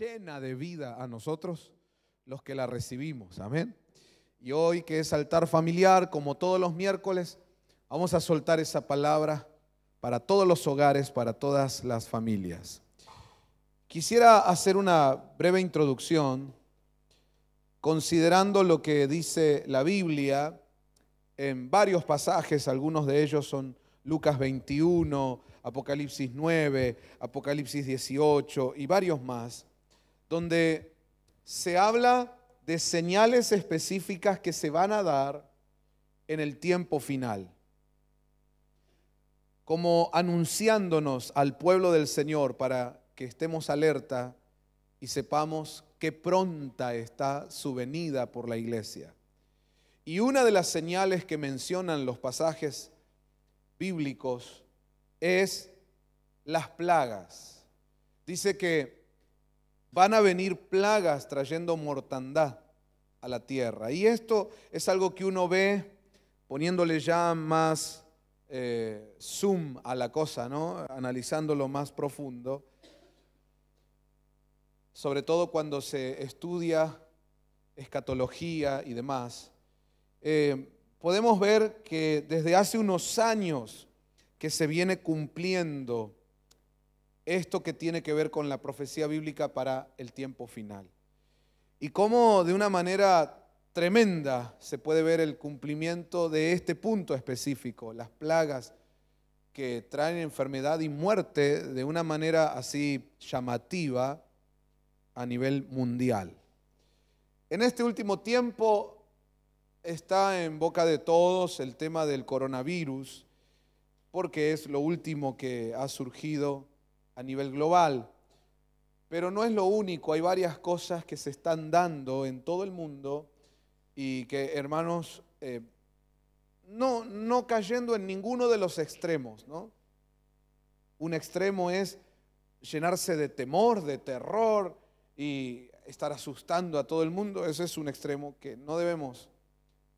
llena de vida a nosotros los que la recibimos. Amén. Y hoy que es altar familiar, como todos los miércoles, vamos a soltar esa palabra para todos los hogares, para todas las familias. Quisiera hacer una breve introducción considerando lo que dice la Biblia en varios pasajes, algunos de ellos son Lucas 21, Apocalipsis 9, Apocalipsis 18 y varios más, donde se habla de señales específicas que se van a dar en el tiempo final, como anunciándonos al pueblo del Señor para que estemos alerta y sepamos qué pronta está su venida por la iglesia. Y una de las señales que mencionan los pasajes bíblicos es las plagas. Dice que Van a venir plagas trayendo mortandad a la tierra. Y esto es algo que uno ve poniéndole ya más eh, zoom a la cosa, ¿no? Analizándolo más profundo. Sobre todo cuando se estudia escatología y demás. Eh, podemos ver que desde hace unos años que se viene cumpliendo esto que tiene que ver con la profecía bíblica para el tiempo final. Y cómo de una manera tremenda se puede ver el cumplimiento de este punto específico, las plagas que traen enfermedad y muerte de una manera así llamativa a nivel mundial. En este último tiempo está en boca de todos el tema del coronavirus, porque es lo último que ha surgido a nivel global. Pero no es lo único, hay varias cosas que se están dando en todo el mundo y que, hermanos, eh, no, no cayendo en ninguno de los extremos, ¿no? Un extremo es llenarse de temor, de terror y estar asustando a todo el mundo, ese es un extremo que no debemos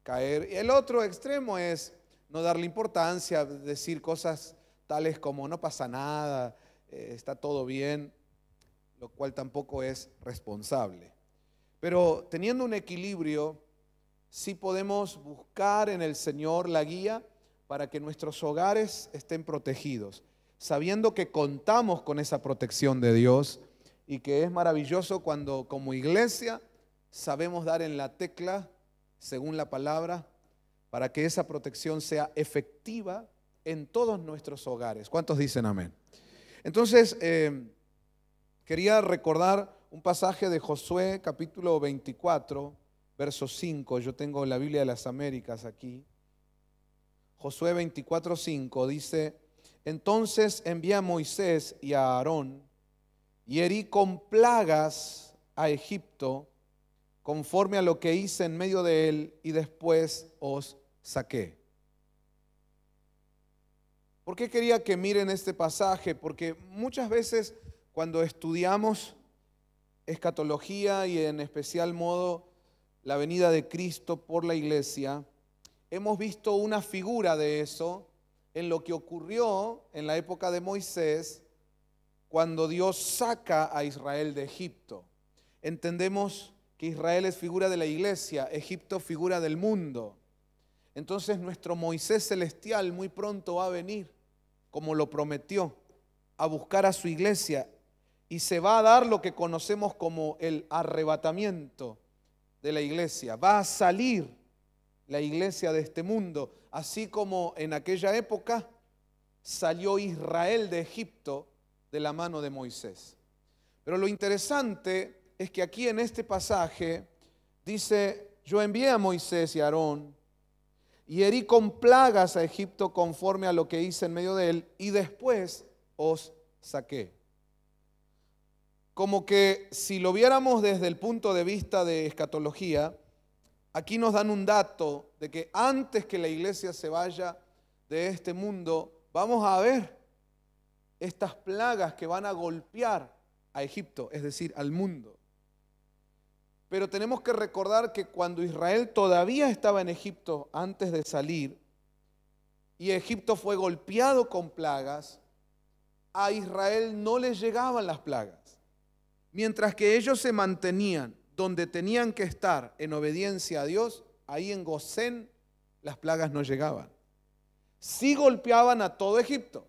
caer. Y el otro extremo es no darle importancia, decir cosas tales como no pasa nada, eh, está todo bien, lo cual tampoco es responsable. Pero teniendo un equilibrio, sí podemos buscar en el Señor la guía para que nuestros hogares estén protegidos, sabiendo que contamos con esa protección de Dios y que es maravilloso cuando como iglesia sabemos dar en la tecla, según la palabra, para que esa protección sea efectiva en todos nuestros hogares. ¿Cuántos dicen amén? Entonces, em, quería recordar un pasaje de Josué capítulo 24, verso 5. Yo tengo la Biblia de las Américas aquí. Josué 24, 5 dice, entonces envía a Moisés y a Aarón y herí con plagas a Egipto conforme a lo que hice en medio de él y después os saqué. ¿Por qué quería que miren este pasaje? Porque muchas veces cuando estudiamos escatología y en especial modo la venida de Cristo por la iglesia, hemos visto una figura de eso en lo que ocurrió en la época de Moisés cuando Dios saca a Israel de Egipto. Entendemos que Israel es figura de la iglesia, Egipto figura del mundo. Entonces nuestro Moisés celestial muy pronto va a venir, como lo prometió, a buscar a su iglesia y se va a dar lo que conocemos como el arrebatamiento de la iglesia. Va a salir la iglesia de este mundo, así como en aquella época salió Israel de Egipto de la mano de Moisés. Pero lo interesante es que aquí en este pasaje dice, yo envié a Moisés y a Aarón y herí con plagas a Egipto conforme a lo que hice en medio de él, y después os saqué. Como que si lo viéramos desde el punto de vista de escatología, aquí nos dan un dato de que antes que la iglesia se vaya de este mundo, vamos a ver estas plagas que van a golpear a Egipto, es decir, al mundo. Pero tenemos que recordar que cuando Israel todavía estaba en Egipto antes de salir y Egipto fue golpeado con plagas, a Israel no les llegaban las plagas. Mientras que ellos se mantenían donde tenían que estar en obediencia a Dios, ahí en Gosén las plagas no llegaban. Sí golpeaban a todo Egipto,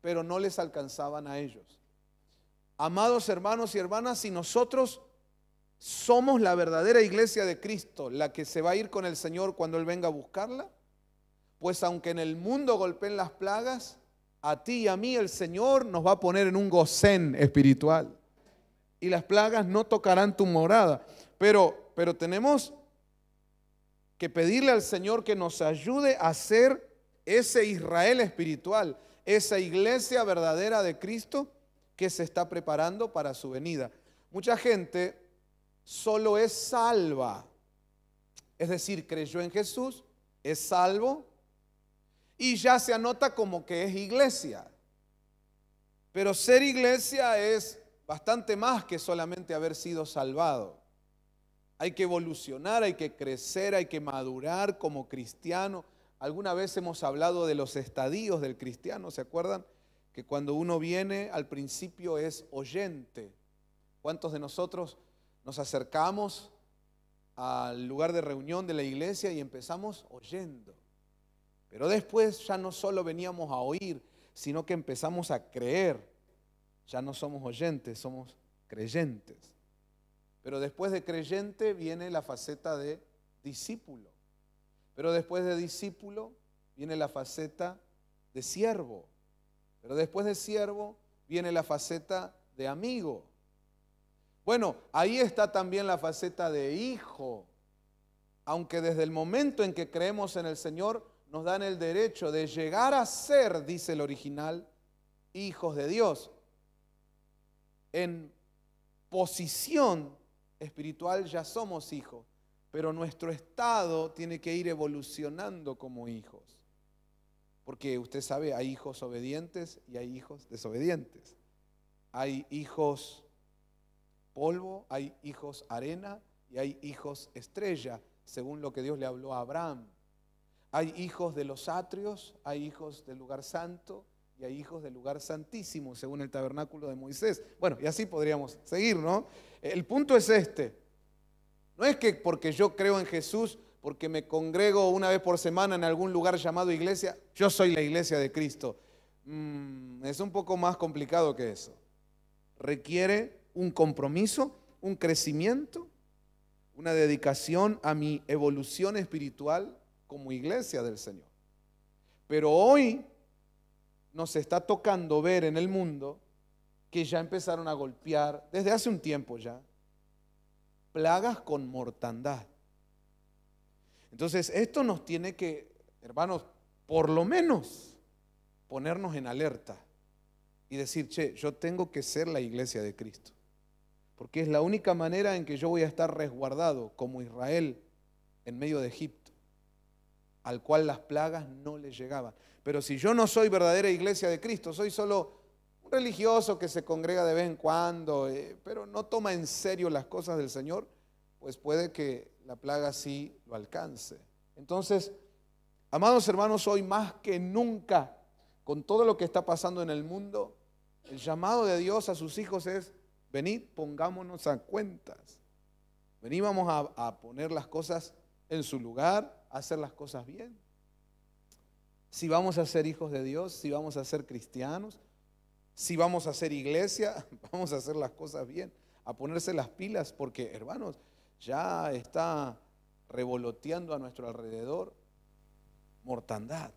pero no les alcanzaban a ellos. Amados hermanos y hermanas, si nosotros ¿Somos la verdadera iglesia de Cristo, la que se va a ir con el Señor cuando Él venga a buscarla? Pues aunque en el mundo golpeen las plagas, a ti y a mí el Señor nos va a poner en un gocén espiritual. Y las plagas no tocarán tu morada. Pero, pero tenemos que pedirle al Señor que nos ayude a ser ese Israel espiritual, esa iglesia verdadera de Cristo que se está preparando para su venida. Mucha gente solo es salva. Es decir, creyó en Jesús, es salvo y ya se anota como que es iglesia. Pero ser iglesia es bastante más que solamente haber sido salvado. Hay que evolucionar, hay que crecer, hay que madurar como cristiano. Alguna vez hemos hablado de los estadios del cristiano, ¿se acuerdan? Que cuando uno viene al principio es oyente. ¿Cuántos de nosotros nos acercamos al lugar de reunión de la iglesia y empezamos oyendo. Pero después ya no solo veníamos a oír, sino que empezamos a creer. Ya no somos oyentes, somos creyentes. Pero después de creyente viene la faceta de discípulo. Pero después de discípulo viene la faceta de siervo. Pero después de siervo viene la faceta de amigo. Bueno, ahí está también la faceta de hijo. Aunque desde el momento en que creemos en el Señor nos dan el derecho de llegar a ser, dice el original, hijos de Dios. En posición espiritual ya somos hijos, pero nuestro estado tiene que ir evolucionando como hijos. Porque usted sabe, hay hijos obedientes y hay hijos desobedientes. Hay hijos polvo, hay hijos arena y hay hijos estrella, según lo que Dios le habló a Abraham. Hay hijos de los atrios, hay hijos del lugar santo y hay hijos del lugar santísimo, según el tabernáculo de Moisés. Bueno, y así podríamos seguir, ¿no? El punto es este. No es que porque yo creo en Jesús, porque me congrego una vez por semana en algún lugar llamado iglesia, yo soy la iglesia de Cristo. Mm, es un poco más complicado que eso. Requiere un compromiso, un crecimiento, una dedicación a mi evolución espiritual como iglesia del Señor. Pero hoy nos está tocando ver en el mundo que ya empezaron a golpear, desde hace un tiempo ya, plagas con mortandad. Entonces, esto nos tiene que, hermanos, por lo menos ponernos en alerta y decir, che, yo tengo que ser la iglesia de Cristo porque es la única manera en que yo voy a estar resguardado como Israel en medio de Egipto, al cual las plagas no le llegaban. Pero si yo no soy verdadera iglesia de Cristo, soy solo un religioso que se congrega de vez en cuando, eh, pero no toma en serio las cosas del Señor, pues puede que la plaga sí lo alcance. Entonces, amados hermanos, hoy más que nunca, con todo lo que está pasando en el mundo, el llamado de Dios a sus hijos es Venid, pongámonos a cuentas. Venid, vamos a, poner las cosas en su lugar, a hacer las cosas bien. Si vamos a ser hijos de Dios, si vamos a ser cristianos, si vamos a ser iglesia, vamos a hacer las cosas bien, a ponerse las pilas, porque hermanos, ya está revoloteando a nuestro alrededor mortandad.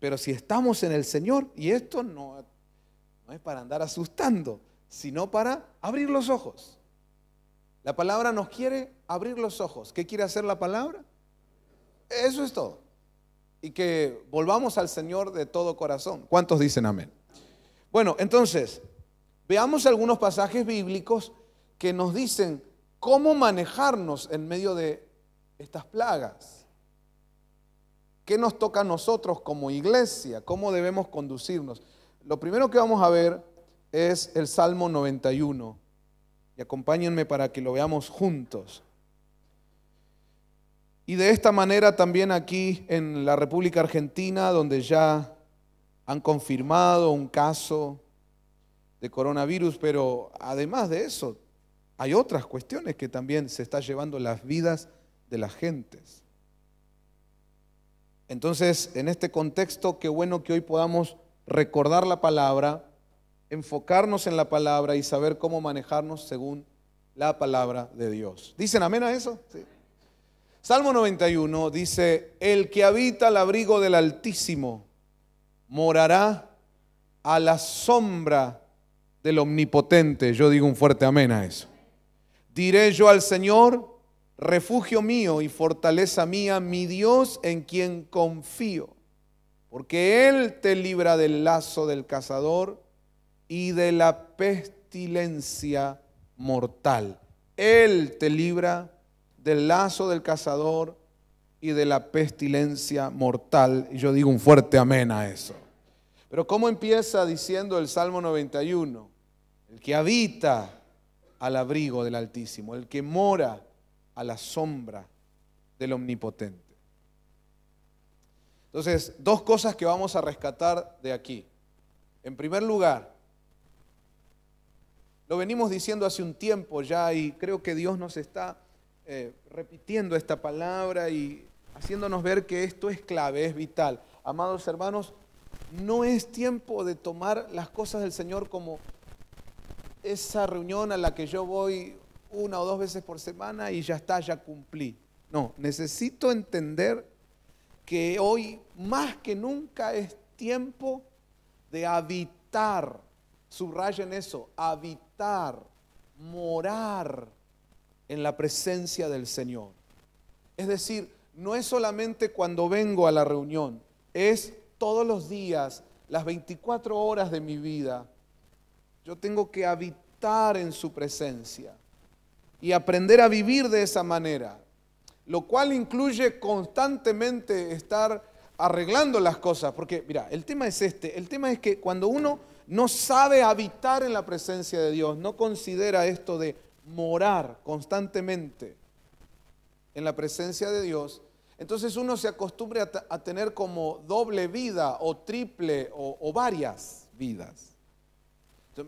Pero si estamos en el Señor, y esto no es para andar asustando, sino para abrir los ojos. La palabra nos quiere abrir los ojos. ¿Qué quiere hacer la palabra? Eso es todo. Y que volvamos al Señor de todo corazón. ¿Cuántos dicen amén? Bueno, entonces, veamos algunos pasajes bíblicos que nos dicen cómo manejarnos en medio de estas plagas. ¿Qué nos toca a nosotros como iglesia? ¿Cómo debemos conducirnos? Lo primero que vamos a ver es el Salmo 91. Y acompáñenme para que lo veamos juntos. Y de esta manera también aquí en la República Argentina, donde ya han confirmado un caso de coronavirus, pero además de eso, hay otras cuestiones que también se están llevando las vidas de las gentes. Entonces, en este contexto, qué bueno que hoy podamos recordar la palabra enfocarnos en la palabra y saber cómo manejarnos según la palabra de Dios. ¿Dicen amén a eso? Salmo 91 dice, el que habita al abrigo del Altísimo morará a la sombra del Omnipotente. Yo digo un fuerte amén a eso. Diré yo al Señor, refugio mío y fortaleza mía, mi Dios en quien confío, porque Él te libra del lazo del cazador y de la pestilencia mortal. Él te libra del lazo del cazador y de la pestilencia mortal. Y yo digo un fuerte amén a eso. Pero ¿cómo empieza diciendo el Salmo 91? El que habita al abrigo del Altísimo, el que mora a la sombra del Omnipotente. Entonces, dos cosas que vamos a rescatar de aquí. En primer lugar, lo venimos diciendo hace un tiempo ya y creo que Dios nos está eh, repitiendo esta palabra y haciéndonos ver que esto es clave, es vital. Amados hermanos, no es tiempo de tomar las cosas del Señor como esa reunión a la que yo voy una o dos veces por semana y ya está, ya cumplí. No, necesito entender que hoy más que nunca es tiempo de habitar, subrayen eso, habitar morar en la presencia del Señor. Es decir, no es solamente cuando vengo a la reunión, es todos los días, las 24 horas de mi vida. Yo tengo que habitar en su presencia y aprender a vivir de esa manera, lo cual incluye constantemente estar arreglando las cosas, porque mira, el tema es este, el tema es que cuando uno no sabe habitar en la presencia de Dios, no considera esto de morar constantemente en la presencia de Dios, entonces uno se acostumbra a, tener como doble vida o triple o, varias vidas.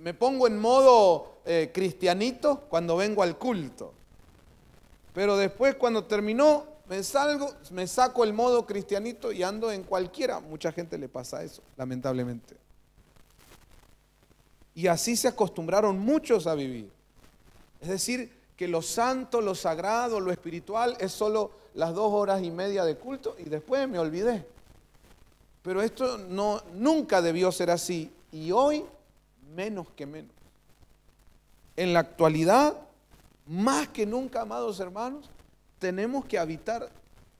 me pongo en modo eh, cristianito cuando vengo al culto, pero después cuando terminó me salgo, me saco el modo cristianito y ando en cualquiera. Mucha gente le pasa eso, lamentablemente. Y así se acostumbraron muchos a vivir. Es decir, que lo santo, lo sagrado, lo espiritual es solo las dos horas y media de culto y después me olvidé. Pero esto no, nunca debió ser así y hoy menos que menos. En la actualidad, más que nunca, amados hermanos, tenemos que habitar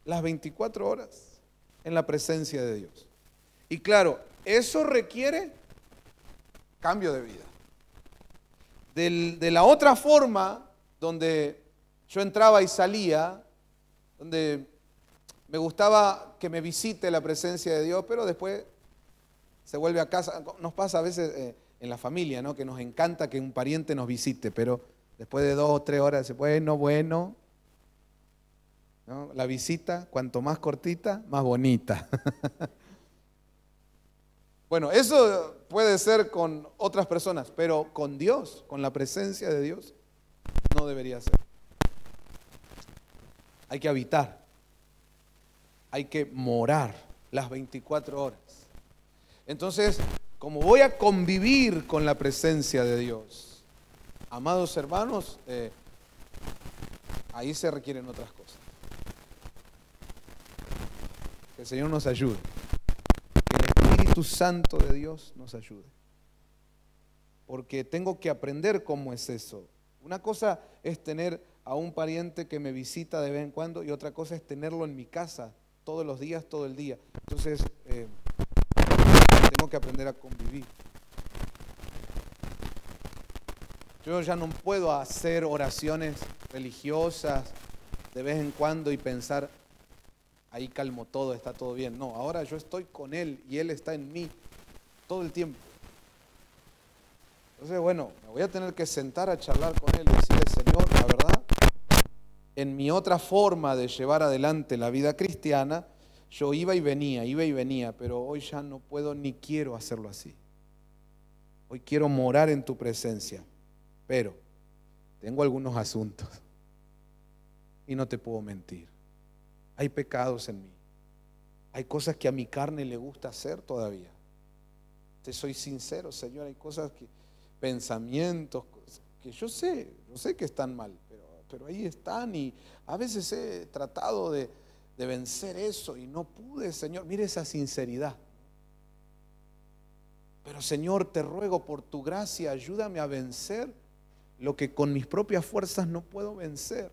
las 24 horas en la presencia de Dios. Y claro, eso requiere Cambio de vida. de la otra forma, donde yo entraba y salía, donde me gustaba que me visite la presencia de Dios, pero después se vuelve a casa. Nos pasa a veces eh, en la familia, ¿no? Que nos encanta que un pariente nos visite, pero después de dos o tres horas, bueno, bueno. ¿no? La visita, cuanto más cortita, más bonita. Bueno, eso puede ser con otras personas, pero con Dios, con la presencia de Dios, no debería ser. Hay que habitar, hay que morar las 24 horas. Entonces, como voy a convivir con la presencia de Dios, amados hermanos, eh, ahí se requieren otras cosas. Que el Señor nos ayude tu Santo de Dios nos ayude. Porque tengo que aprender cómo es eso. Una cosa es tener a un pariente que me visita de vez en cuando y otra cosa es tenerlo en mi casa todos los días, todo el día. Entonces, eh, tengo que aprender a convivir. Yo ya no puedo hacer oraciones religiosas de vez en cuando y pensar, ahí calmo todo, está todo bien. No, ahora yo estoy con Él y Él está en mí todo el tiempo. Entonces, bueno, me voy a tener que sentar a charlar con Él y decirle, Señor, la verdad, en mi otra forma de llevar adelante la vida cristiana, yo iba y venía, iba y venía, pero hoy ya no puedo ni quiero hacerlo así. Hoy quiero morar en tu presencia, pero tengo algunos asuntos y no te puedo mentir. Hay pecados en mí. Hay cosas que a mi carne le gusta hacer todavía. Te soy sincero, Señor, hay cosas que, pensamientos, que yo sé, yo sé que están mal, pero, ahí están y a veces he tratado de, de vencer eso y no pude, Señor. Mire esa sinceridad. Pero Señor, te ruego por tu gracia, ayúdame a vencer lo que con mis propias fuerzas no puedo vencer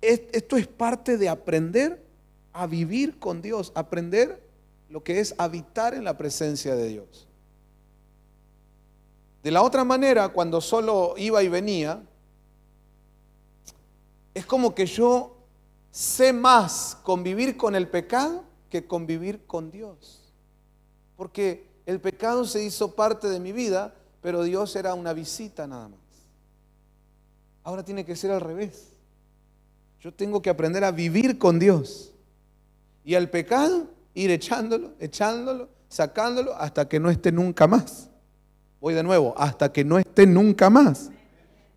esto es parte de aprender a vivir con Dios, aprender lo que es habitar en la presencia de Dios. De la otra manera, cuando solo iba y venía, es como que yo sé más convivir con el pecado que convivir con Dios. Porque el pecado se hizo parte de mi vida, pero Dios era una visita nada más. Ahora tiene que ser al revés. Yo tengo que aprender a vivir con Dios. Y al pecado, ir echándolo, echándolo, sacándolo hasta que no esté nunca más. Voy de nuevo, hasta que no esté nunca más.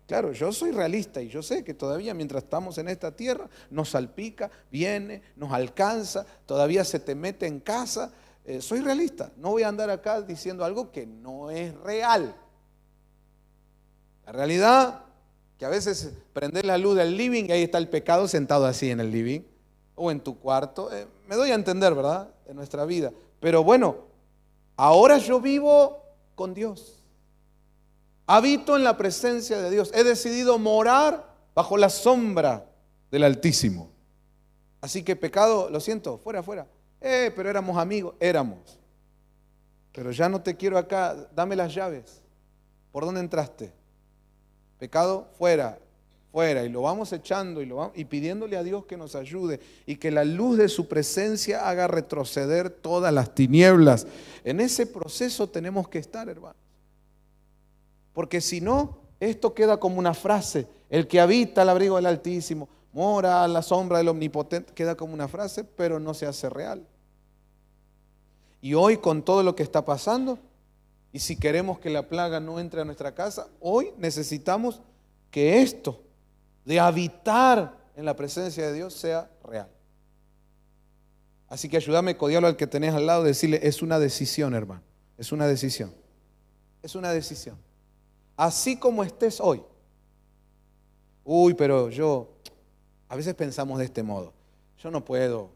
Claro, yo soy realista y yo sé que todavía mientras estamos en esta tierra nos salpica, viene, nos alcanza, todavía se te mete en casa. Eh, soy realista, no voy a andar acá diciendo algo que no es real. La realidad que a veces prendes la luz del living y ahí está el pecado sentado así en el living o en tu cuarto. Eh, me doy a entender, ¿verdad? En nuestra vida. Pero bueno, ahora yo vivo con Dios. Habito en la presencia de Dios. He decidido morar bajo la sombra del Altísimo. Así que pecado, lo siento, fuera, fuera. Eh, pero éramos amigos, éramos. Pero ya no te quiero acá, dame las llaves. ¿Por dónde entraste? Pecado fuera, fuera. Y lo vamos echando y, lo y pidiéndole a Dios que nos ayude y que la luz de su presencia haga retroceder todas las tinieblas. En ese proceso tenemos que estar, hermanos. Porque si no, esto queda como una frase. El que habita al abrigo del Altísimo, mora a la sombra del Omnipotente, queda como una frase, pero no se hace real. Y hoy con todo lo que está pasando, y si queremos que la plaga no entre a nuestra casa, hoy necesitamos que esto de habitar en la presencia de Dios sea real. Así que ayúdame, codialo al que tenés al lado, decirle, es una decisión, hermano, es una decisión. Es una decisión. Así como estés hoy. Uy, pero yo, a veces pensamos de este modo, yo no puedo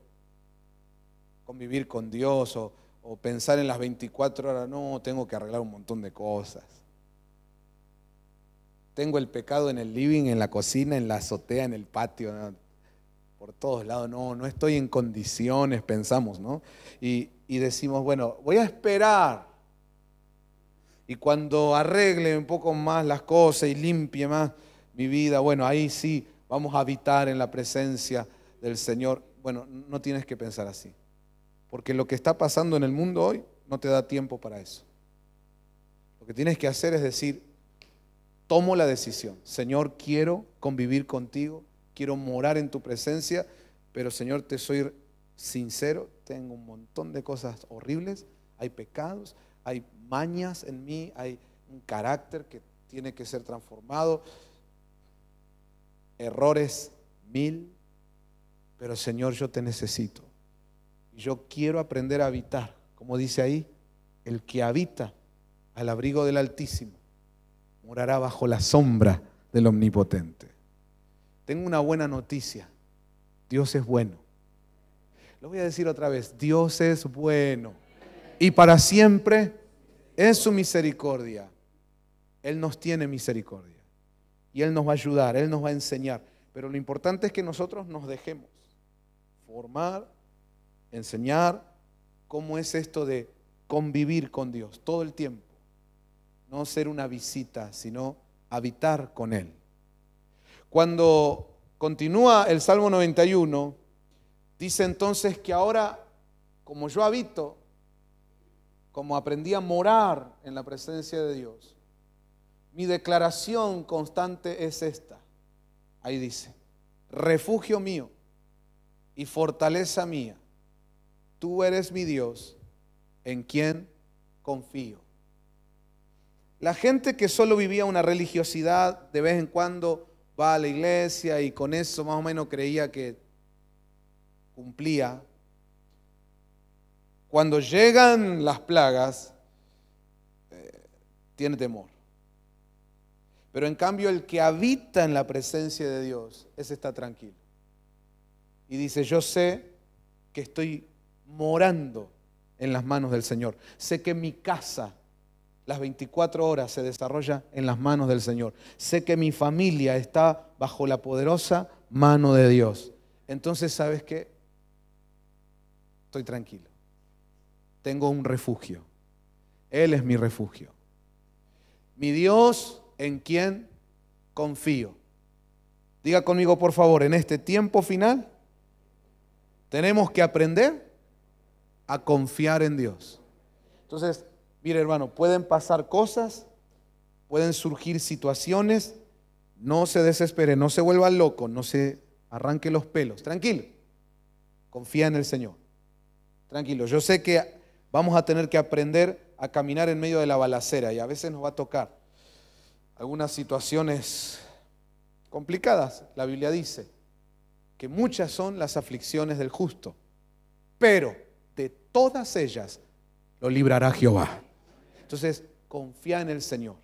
convivir con Dios o o pensar en las 24 horas, no, tengo que arreglar un montón de cosas. Tengo el pecado en el living, en la cocina, en la azotea, en el patio, por todos lados, no, no estoy en condiciones, pensamos, ¿no? Y, y decimos, bueno, voy a esperar. Y cuando arregle un poco más las cosas y limpie más mi vida, bueno, ahí sí vamos a habitar en la presencia del Señor. Bueno, no tienes que pensar así. Porque lo que está pasando en el mundo hoy no te da tiempo para eso. Lo que tienes que hacer es decir, tomo la decisión. Señor, quiero convivir contigo, quiero morar en tu presencia, pero Señor, te soy sincero, tengo un montón de cosas horribles, hay pecados, hay mañas en mí, hay un carácter que tiene que ser transformado, errores mil, pero Señor, yo te necesito yo quiero aprender a habitar, como dice ahí, el que habita al abrigo del Altísimo morará bajo la sombra del Omnipotente. Tengo una buena noticia, Dios es bueno. Lo voy a decir otra vez, Dios es bueno y para siempre es su misericordia. Él nos tiene misericordia y Él nos va a ayudar, Él nos va a enseñar. Pero lo importante es que nosotros nos dejemos formar, enseñar cómo es esto de convivir con Dios todo el tiempo. No ser una visita, sino habitar con Él. Cuando continúa el Salmo 91, dice entonces que ahora, como yo habito, como aprendí a morar en la presencia de Dios, mi declaración constante es esta. Ahí dice, refugio mío y fortaleza mía, tú eres mi Dios, en quien confío. La gente que solo vivía una religiosidad de vez en cuando va a la iglesia y con eso más o menos creía que cumplía. Cuando llegan las plagas, eh, tiene temor. Pero en cambio el que habita en la presencia de Dios, ese está tranquilo. Y dice, yo sé que estoy morando en las manos del Señor. Sé que mi casa las 24 horas se desarrolla en las manos del Señor. Sé que mi familia está bajo la poderosa mano de Dios. Entonces, ¿sabes qué? Estoy tranquilo. Tengo un refugio. Él es mi refugio. Mi Dios en quien confío. Diga conmigo, por favor, en este tiempo final tenemos que aprender a confiar en Dios. Entonces, mire hermano, pueden pasar cosas, pueden surgir situaciones, no se desespere, no se vuelva loco, no se arranque los pelos, tranquilo, confía en el Señor, tranquilo. Yo sé que vamos a tener que aprender a caminar en medio de la balacera y a veces nos va a tocar algunas situaciones complicadas, la Biblia dice que muchas son las aflicciones del justo, pero todas ellas lo librará Jehová. Entonces, confía en el Señor.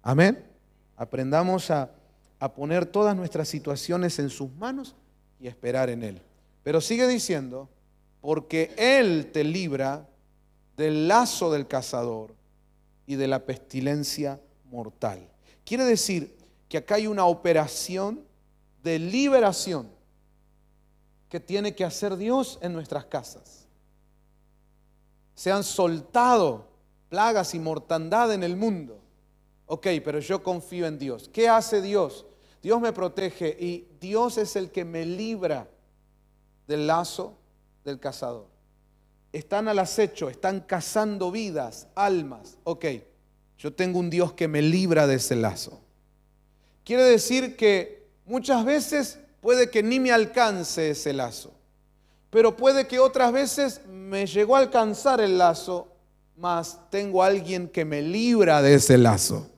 Amén. Aprendamos a, poner todas nuestras situaciones en sus manos y esperar en Él. Pero sigue diciendo, porque Él te libra del lazo del cazador y de la pestilencia mortal. Quiere decir que acá hay una operación de liberación que tiene que hacer Dios en nuestras casas se han soltado plagas y mortandad en el mundo. Ok, pero yo confío en Dios. ¿Qué hace Dios? Dios me protege y Dios es el que me libra del lazo del cazador. Están al acecho, están cazando vidas, almas. Ok, yo tengo un Dios que me libra de ese lazo. Quiere decir que muchas veces puede que ni me alcance ese lazo pero puede que otras veces me llegó a alcanzar el lazo, mas tengo a alguien que me libra de ese lazo.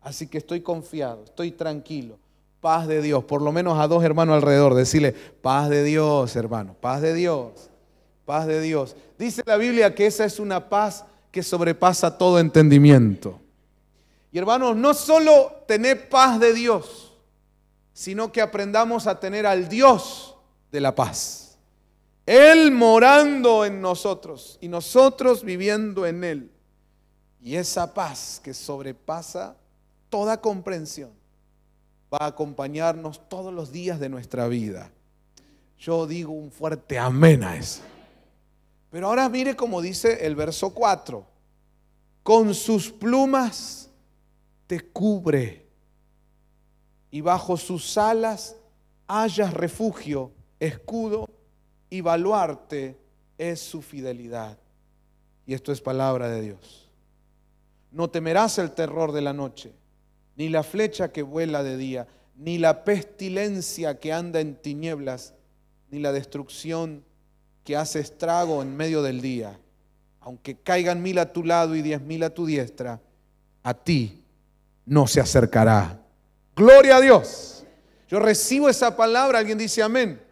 Así que estoy confiado, estoy tranquilo. Paz de Dios, por lo menos a dos hermanos alrededor, decirle, paz de Dios, hermano, paz de Dios, paz de Dios. Dice la Biblia que esa es una paz que sobrepasa todo entendimiento. Y hermanos, no solo tener paz de Dios, sino que aprendamos a tener al Dios de la paz. Él morando en nosotros y nosotros viviendo en Él. Y esa paz que sobrepasa toda comprensión va a acompañarnos todos los días de nuestra vida. Yo digo un fuerte amén a eso. Pero ahora mire como dice el verso 4. Con sus plumas te cubre y bajo sus alas hallas refugio, escudo y valuarte es su fidelidad. Y esto es palabra de Dios. No temerás el terror de la noche, ni la flecha que vuela de día, ni la pestilencia que anda en tinieblas, ni la destrucción que hace estrago en medio del día. Aunque caigan mil a tu lado y diez mil a tu diestra, a ti no se acercará. Gloria a Dios. Yo recibo esa palabra, alguien dice amén.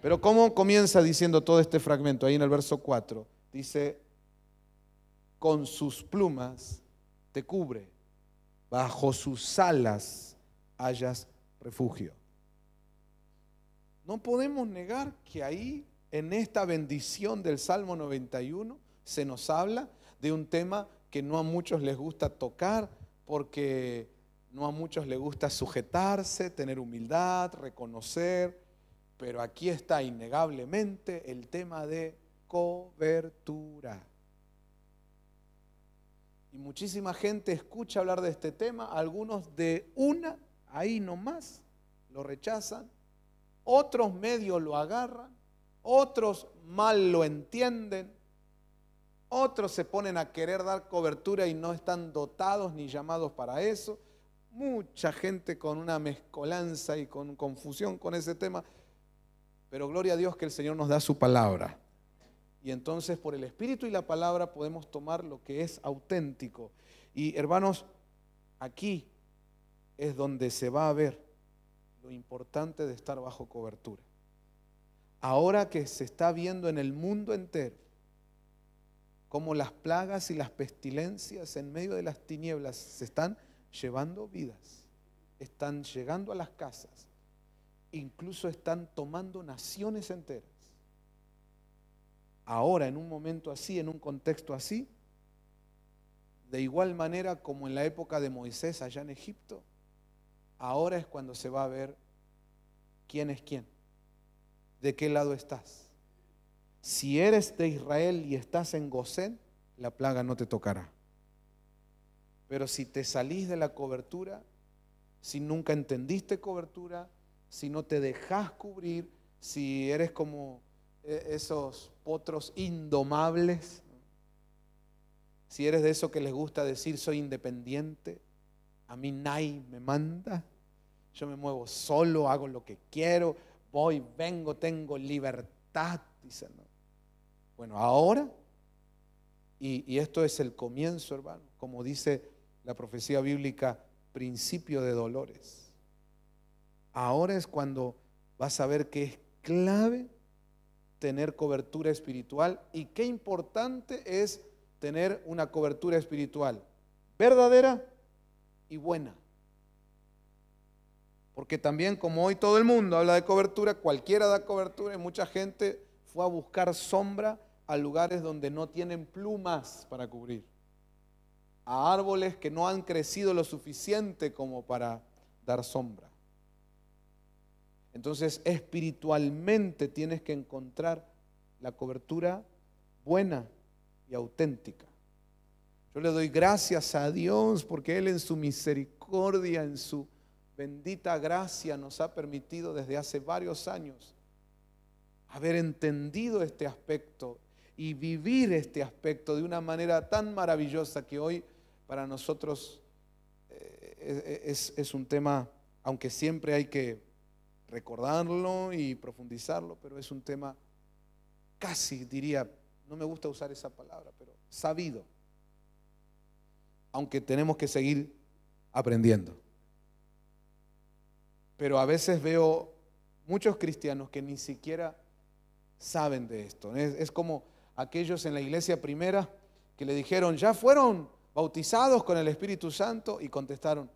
Pero ¿cómo comienza diciendo todo este fragmento? Ahí en el verso 4 dice, con sus plumas te cubre, bajo sus alas hallas refugio. No podemos negar que ahí, en esta bendición del Salmo 91, se nos habla de un tema que no a muchos les gusta tocar porque no a muchos les gusta sujetarse, tener humildad, reconocer pero aquí está innegablemente el tema de cobertura. Y muchísima gente escucha hablar de este tema, algunos de una, ahí nomás, lo rechazan, otros medio lo agarran, otros mal lo entienden, otros se ponen a querer dar cobertura y no están dotados ni llamados para eso. Mucha gente con una mezcolanza y con confusión con ese tema. Pero gloria a Dios que el Señor nos da su palabra. Y entonces por el Espíritu y la palabra podemos tomar lo que es auténtico. Y hermanos, aquí es donde se va a ver lo importante de estar bajo cobertura. Ahora que se está viendo en el mundo entero cómo las plagas y las pestilencias en medio de las tinieblas se están llevando vidas, están llegando a las casas, incluso están tomando naciones enteras. Ahora, en un momento así, en un contexto así, de igual manera como en la época de Moisés allá en Egipto, ahora es cuando se va a ver quién es quién, de qué lado estás. Si eres de Israel y estás en Gosén, la plaga no te tocará. Pero si te salís de la cobertura, si nunca entendiste cobertura, si no te dejas cubrir, si eres como eh, esos potros indomables, si eres de esos que les gusta decir soy independiente, a mí nadie me manda, yo me muevo solo, hago lo que quiero, voy, vengo, tengo libertad, dicen. Bueno, ahora, y, y esto es el comienzo, hermano, como dice la profecía bíblica, principio de dolores. Ahora es cuando vas a ver que es clave tener cobertura espiritual y qué importante es tener una cobertura espiritual verdadera y buena. Porque también como hoy todo el mundo habla de cobertura, cualquiera da cobertura y mucha gente fue a buscar sombra a lugares donde no tienen plumas para cubrir, a árboles que no han crecido lo suficiente como para dar sombra. Entonces, espiritualmente tienes que encontrar la cobertura buena y auténtica. Yo le doy gracias a Dios porque Él en su misericordia, en su bendita gracia, nos ha permitido desde hace varios años haber entendido este aspecto y vivir este aspecto de una manera tan maravillosa que hoy para nosotros eh, es, un tema, aunque siempre hay que recordarlo y profundizarlo, pero es un tema casi, diría, no me gusta usar esa palabra, pero sabido, aunque tenemos que seguir aprendiendo. Pero a veces veo muchos cristianos que ni siquiera saben de esto. Es, como aquellos en la iglesia primera que le dijeron, ya fueron bautizados con el Espíritu Santo y contestaron,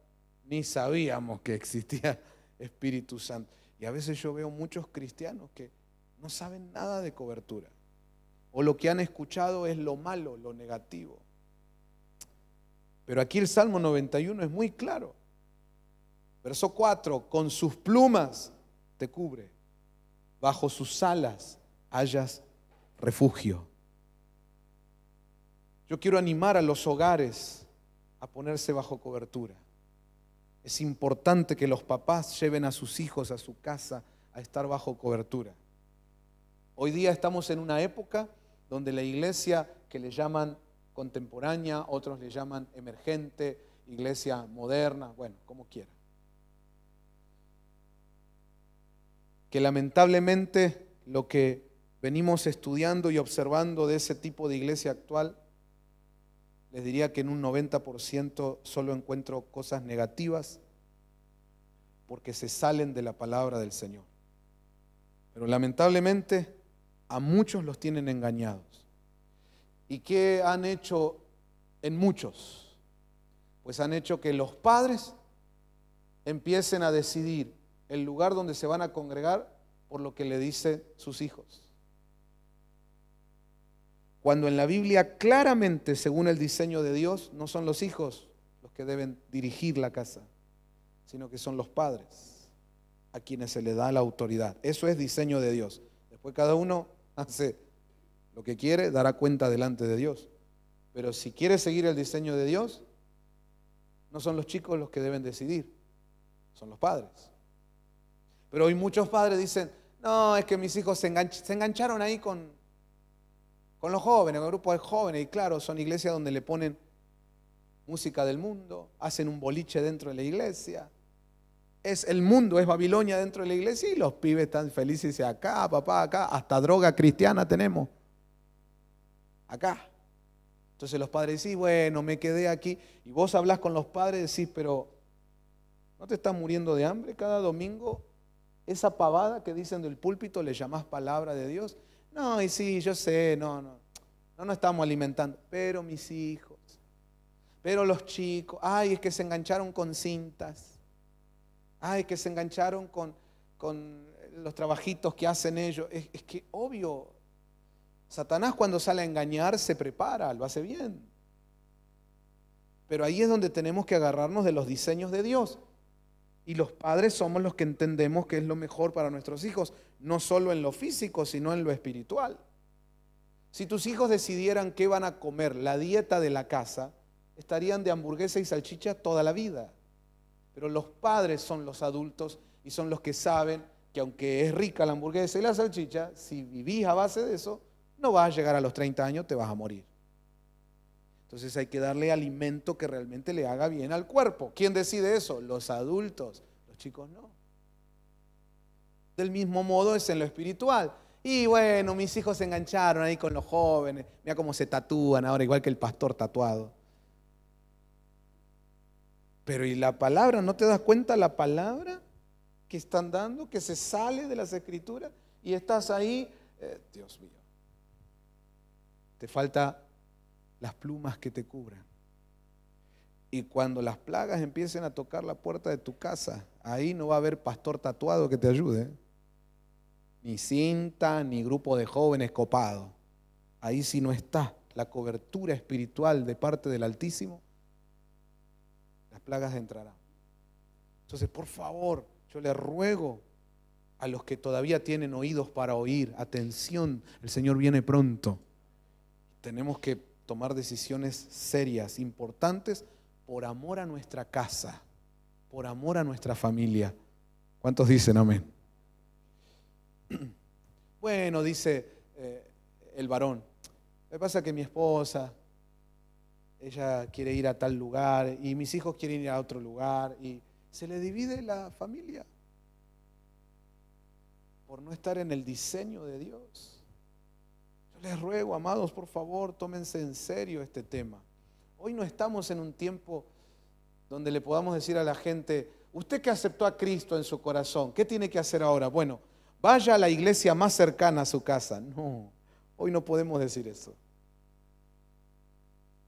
ni sabíamos que existía Espíritu Santo. Y a veces yo veo muchos cristianos que no saben nada de cobertura. O lo que han escuchado es lo malo, lo negativo. Pero aquí el Salmo 91 es muy claro. Verso 4, con sus plumas te cubre, bajo sus alas hallas refugio. Yo quiero animar a los hogares a ponerse bajo cobertura. Es importante que los papás lleven a sus hijos a su casa a estar bajo cobertura. Hoy día estamos en una época donde la iglesia que le llaman contemporánea, otros le llaman emergente, iglesia moderna, bueno, como quiera, Que lamentablemente lo que venimos estudiando y observando de ese tipo de iglesia actual les diría que en un 90% solo encuentro cosas negativas porque se salen de la palabra del Señor. Pero lamentablemente a muchos los tienen engañados. ¿Y qué han hecho en muchos? Pues han hecho que los padres empiecen a decidir el lugar donde se van a congregar por lo que le dicen sus hijos. Cuando en la Biblia claramente, según el diseño de Dios, no son los hijos los que deben dirigir la casa, sino que son los padres a quienes se le da la autoridad. Eso es diseño de Dios. Después cada uno hace lo que quiere, dará cuenta delante de Dios. Pero si quiere seguir el diseño de Dios, no son los chicos los que deben decidir, son los padres. Pero hoy muchos padres dicen, no, es que mis hijos se, se engancharon ahí con, con los jóvenes, con grupos de jóvenes, y claro, son iglesias donde le ponen música del mundo, hacen un boliche dentro de la iglesia. Es el mundo, es Babilonia dentro de la iglesia y los pibes están felices y acá, papá, acá, hasta droga cristiana tenemos. Acá. Entonces los padres sí, bueno, me quedé aquí. Y vos hablas con los padres y decís, pero ¿no te estás muriendo de hambre cada domingo? Esa pavada que dicen del púlpito le llamás palabra de Dios. No, y sí, yo sé, no, no. No nos estamos alimentando. Pero mis hijos, pero los chicos, ay, es que se engancharon con cintas. Ay, es que se engancharon con, los trabajitos que hacen ellos. Es, es que obvio, Satanás cuando sale a engañar se prepara, lo hace bien. Pero ahí es donde tenemos que agarrarnos de los diseños de Dios. Y los padres somos los que entendemos que es lo mejor para nuestros hijos, no solo en lo físico, sino en lo espiritual. Si tus hijos decidieran qué van a comer, la dieta de la casa, estarían de hamburguesa y salchicha toda la vida. Pero los padres son los adultos y son los que saben que aunque es rica la hamburguesa y la salchicha, si vivís a base de eso, no vas a llegar a los 30 años, te vas a morir. Entonces hay que darle alimento que realmente le haga bien al cuerpo. ¿Quién decide eso? Los adultos. Los chicos no. Del mismo modo es en lo espiritual. Y bueno, mis hijos se engancharon ahí con los jóvenes. Mira cómo se tatúan ahora, igual que el pastor tatuado. Pero ¿y la palabra? ¿No te das cuenta la palabra que están dando, que se sale de las escrituras? Y estás ahí, eh, Dios mío. Te falta las plumas que te cubran. Y cuando las plagas empiecen a tocar la puerta de tu casa, ahí no va a haber pastor tatuado que te ayude, ¿eh? ni cinta, ni grupo de jóvenes copado. Ahí si no está la cobertura espiritual de parte del Altísimo, las plagas entrarán. Entonces, por favor, yo le ruego a los que todavía tienen oídos para oír, atención, el Señor viene pronto. Tenemos que tomar decisiones serias, importantes, por amor a nuestra casa, por amor a nuestra familia. ¿Cuántos dicen amén? Bueno, dice eh, el varón, me pasa que mi esposa, ella quiere ir a tal lugar y mis hijos quieren ir a otro lugar y se le divide la familia por no estar en el diseño de Dios. Les ruego, amados, por favor, tómense en serio este tema. Hoy no estamos en un tiempo donde le podamos decir a la gente, usted que aceptó a Cristo en su corazón, ¿qué tiene que hacer ahora? Bueno, vaya a la iglesia más cercana a su casa. No, hoy no podemos decir eso.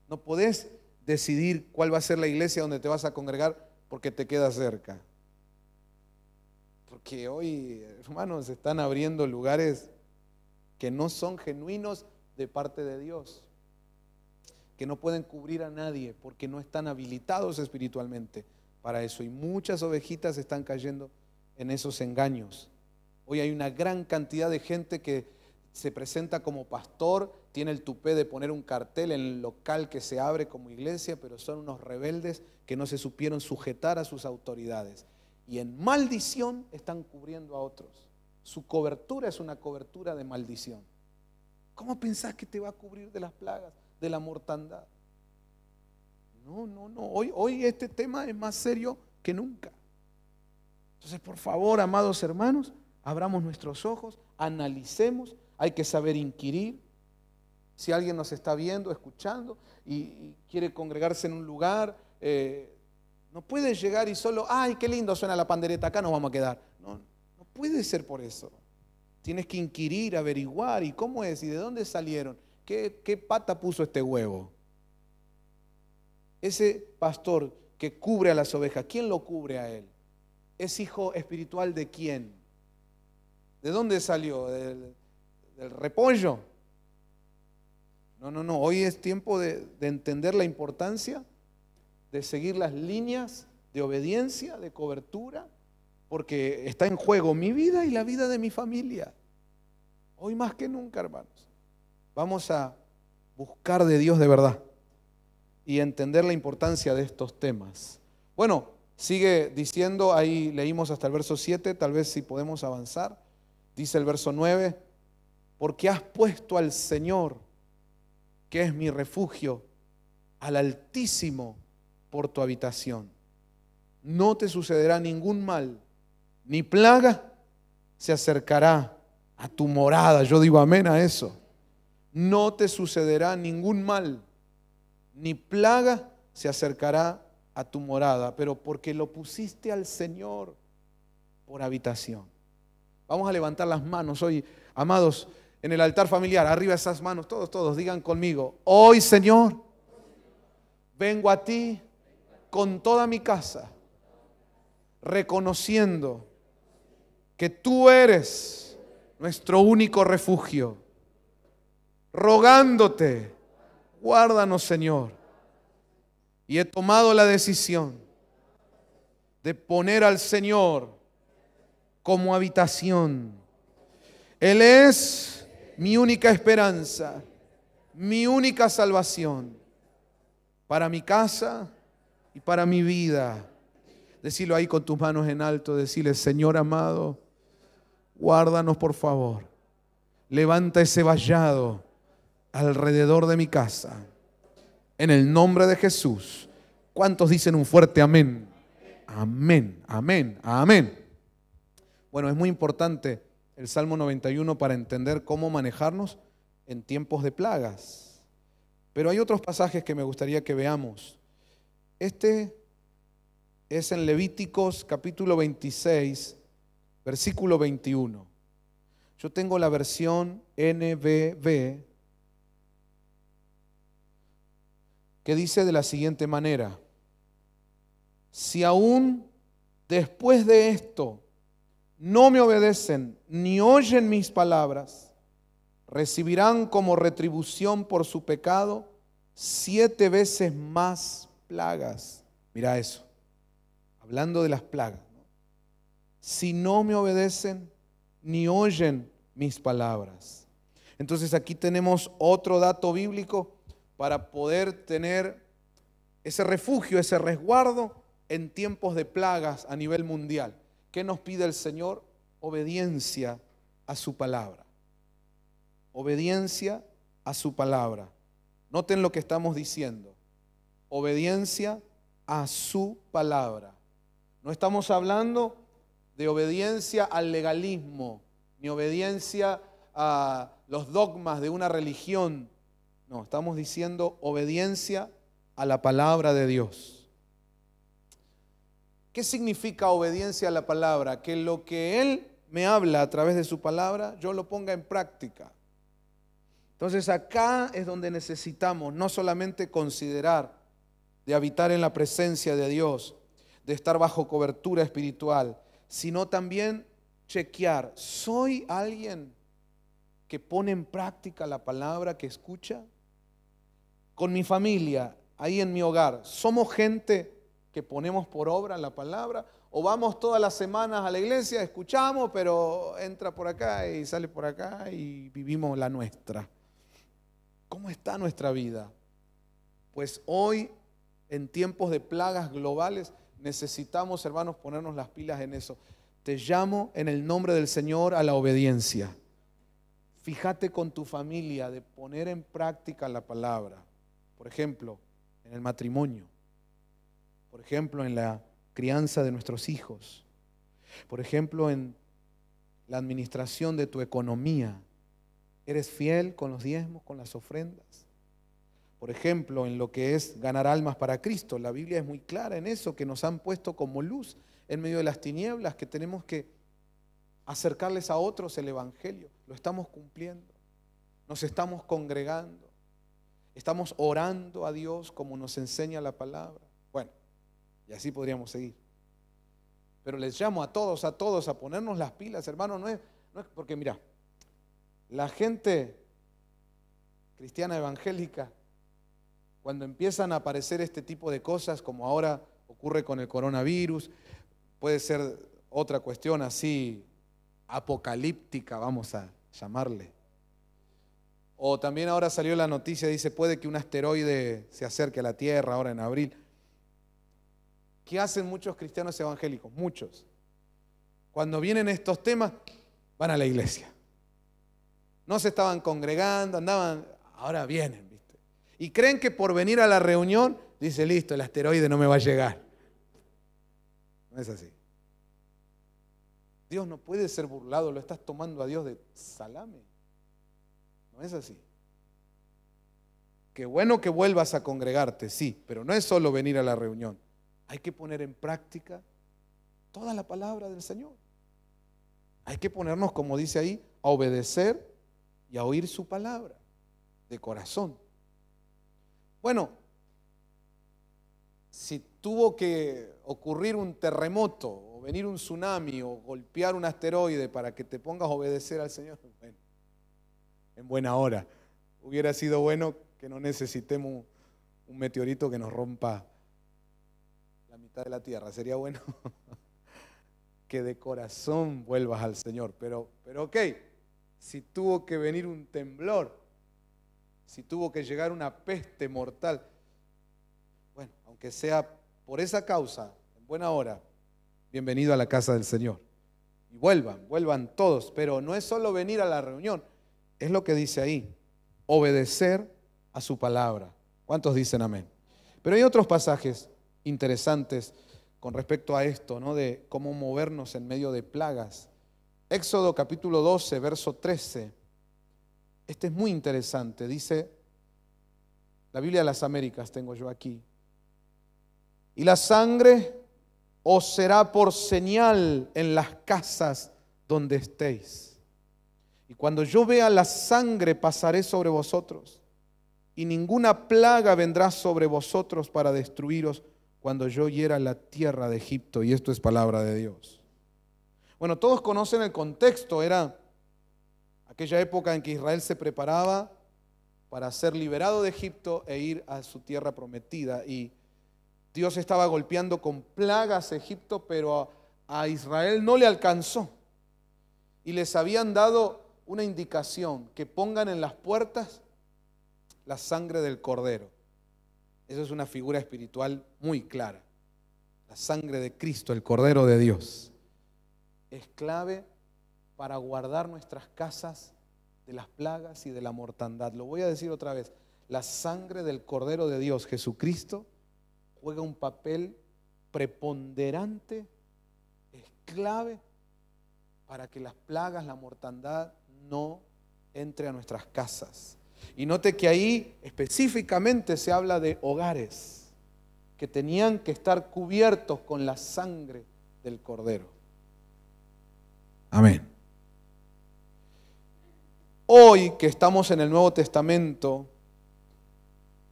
No podés decidir cuál va a ser la iglesia donde te vas a congregar porque te queda cerca. Porque hoy, hermanos, están abriendo lugares que no son genuinos de parte de Dios, que no pueden cubrir a nadie porque no están habilitados espiritualmente para eso. Y muchas ovejitas están cayendo en esos engaños. Hoy hay una gran cantidad de gente que se presenta como pastor, tiene el tupé de poner un cartel en el local que se abre como iglesia, pero son unos rebeldes que no se supieron sujetar a sus autoridades. Y en maldición están cubriendo a otros. Su cobertura es una cobertura de maldición. ¿Cómo pensás que te va a cubrir de las plagas, de la mortandad? No, no, no. Hoy, hoy este tema es más serio que nunca. Entonces, por favor, amados hermanos, abramos nuestros ojos, analicemos, hay que saber inquirir. Si alguien nos está viendo, escuchando y, quiere congregarse en un lugar, eh, no puede llegar y solo, ay, qué lindo suena la pandereta, acá nos vamos a quedar. No, Puede ser por eso. Tienes que inquirir, averiguar, ¿y cómo es? ¿Y de dónde salieron? ¿Qué, pata puso este huevo? Ese pastor que cubre a las ovejas, ¿quién lo cubre a él? ¿Es hijo espiritual de quién? ¿De dónde salió? ¿Del, repollo? No, no, no. Hoy es tiempo de entender la importancia de seguir las líneas de obediencia, de cobertura, porque está en juego mi vida y la vida de mi familia. Hoy más que nunca, hermanos, vamos a buscar de Dios de verdad y entender la importancia de estos temas. Bueno, sigue diciendo, ahí leímos hasta el verso 7, tal vez si podemos avanzar. Dice el verso 9, porque has puesto al Señor, que es mi refugio, al Altísimo por tu habitación. No te sucederá ningún mal ni plaga se acercará a tu morada. Yo digo amén a eso. No te sucederá ningún mal, ni plaga se acercará a tu morada, pero porque lo pusiste al Señor por habitación. Vamos a levantar las manos hoy, amados, en el altar familiar, arriba esas manos, todos, todos, digan conmigo, hoy Señor, vengo a ti con toda mi casa, reconociendo que tú eres nuestro único refugio. Rogándote, guárdanos Señor. Y he tomado la decisión de poner al Señor como habitación. Él es mi única esperanza, mi única salvación para mi casa y para mi vida. Decirlo ahí con tus manos en alto, decirle, Señor amado, Guárdanos, por favor. Levanta ese vallado alrededor de mi casa. En el nombre de Jesús. ¿Cuántos dicen un fuerte amén? Amén, amén, amén. Bueno, es muy importante el Salmo 91 para entender cómo manejarnos en tiempos de plagas. Pero hay otros pasajes que me gustaría que veamos. Este es en Levíticos capítulo 26, versículo 21. Yo tengo la versión NBB que dice de la siguiente manera, si aún después de esto no me obedecen ni oyen mis palabras, recibirán como retribución por su pecado siete veces más plagas. Mira eso, hablando de las plagas si no me obedecen ni oyen mis palabras. Entonces aquí tenemos otro dato bíblico para poder tener ese refugio, ese resguardo en tiempos de plagas a nivel mundial. ¿Qué nos pide el Señor? Obediencia a su palabra. Obediencia a su palabra. Noten lo que estamos diciendo. Obediencia a su palabra. No estamos hablando de obediencia al legalismo, ni obediencia a los dogmas de una religión. No, estamos diciendo obediencia a la palabra de Dios. ¿Qué significa obediencia a la palabra? Que lo que Él me habla a través de su palabra, yo lo ponga en práctica. Entonces acá es donde necesitamos no solamente considerar de habitar en la presencia de Dios, de estar bajo cobertura espiritual, sino también chequear, ¿soy alguien que pone en práctica la palabra que escucha? Con mi familia, ahí en mi hogar, ¿somos gente que ponemos por obra la palabra? ¿O vamos todas las semanas a la iglesia, escuchamos, pero entra por acá y sale por acá y vivimos la nuestra? ¿Cómo está nuestra vida? Pues hoy, en tiempos de plagas globales, Necesitamos, hermanos, ponernos las pilas en eso. Te llamo en el nombre del Señor a la obediencia. Fíjate con tu familia de poner en práctica la palabra. Por ejemplo, en el matrimonio. Por ejemplo, en la crianza de nuestros hijos. Por ejemplo, en la administración de tu economía. ¿Eres fiel con los diezmos, con las ofrendas? Por ejemplo, en lo que es ganar almas para Cristo. La Biblia es muy clara en eso, que nos han puesto como luz en medio de las tinieblas, que tenemos que acercarles a otros el Evangelio. Lo estamos cumpliendo. Nos estamos congregando. Estamos orando a Dios como nos enseña la palabra. Bueno, y así podríamos seguir. Pero les llamo a todos, a todos, a ponernos las pilas, hermano. No es, no es porque, mira, la gente cristiana evangélica cuando empiezan a aparecer este tipo de cosas, como ahora ocurre con el coronavirus, puede ser otra cuestión así apocalíptica, vamos a llamarle. O también ahora salió la noticia, dice, puede que un asteroide se acerque a la Tierra ahora en abril. ¿Qué hacen muchos cristianos evangélicos? Muchos. Cuando vienen estos temas, van a la iglesia. No se estaban congregando, andaban, ahora vienen, y creen que por venir a la reunión, dice, listo, el asteroide no me va a llegar. No es así. Dios no puede ser burlado, lo estás tomando a Dios de salame. No es así. Qué bueno que vuelvas a congregarte, sí, pero no es solo venir a la reunión. Hay que poner en práctica toda la palabra del Señor. Hay que ponernos, como dice ahí, a obedecer y a oír su palabra de corazón. Bueno, si tuvo que ocurrir un terremoto o venir un tsunami o golpear un asteroide para que te pongas a obedecer al Señor, bueno, en buena hora. Hubiera sido bueno que no necesitemos un meteorito que nos rompa la mitad de la tierra. Sería bueno que de corazón vuelvas al Señor. Pero, pero ok, si tuvo que venir un temblor si tuvo que llegar una peste mortal, bueno, aunque sea por esa causa, en buena hora, bienvenido a la casa del Señor. Y vuelvan, vuelvan todos, pero no es solo venir a la reunión, es lo que dice ahí, obedecer a su palabra. ¿Cuántos dicen amén? Pero hay otros pasajes interesantes con respecto a esto, ¿no? De cómo movernos en medio de plagas. Éxodo capítulo 12, verso 13. Este es muy interesante. Dice, la Biblia de las Américas tengo yo aquí. Y la sangre os será por señal en las casas donde estéis. Y cuando yo vea la sangre pasaré sobre vosotros. Y ninguna plaga vendrá sobre vosotros para destruiros cuando yo hiera la tierra de Egipto. Y esto es palabra de Dios. Bueno, todos conocen el contexto. Era aquella época en que Israel se preparaba para ser liberado de Egipto e ir a su tierra prometida. Y Dios estaba golpeando con plagas a Egipto, pero a Israel no le alcanzó. Y les habían dado una indicación, que pongan en las puertas la sangre del cordero. Eso es una figura espiritual muy clara. La sangre de Cristo, el Cordero de Dios, es clave para guardar nuestras casas de las plagas y de la mortandad. Lo voy a decir otra vez, la sangre del Cordero de Dios, Jesucristo, juega un papel preponderante, es clave para que las plagas, la mortandad no entre a nuestras casas. Y note que ahí específicamente se habla de hogares que tenían que estar cubiertos con la sangre del Cordero. Amén hoy que estamos en el Nuevo Testamento,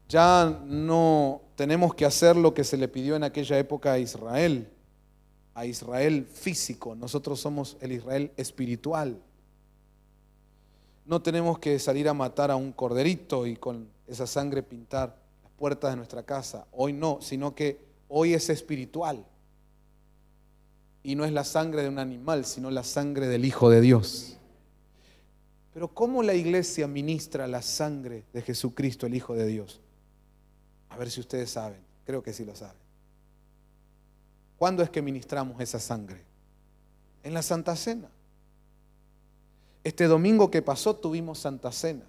ya no tenemos que hacer lo que se le pidió en aquella época a Israel, a Israel físico, nosotros somos el Israel espiritual. No tenemos que salir a matar a un corderito y con esa sangre pintar las puertas de nuestra casa. Hoy no, sino que hoy es espiritual. Y no es la sangre de un animal, sino la sangre del Hijo de Dios. Pero ¿cómo la iglesia ministra la sangre de Jesucristo, el Hijo de Dios? A ver si ustedes saben, creo que sí lo saben. ¿Cuándo es que ministramos esa sangre? En la Santa Cena. Este domingo que pasó tuvimos Santa Cena.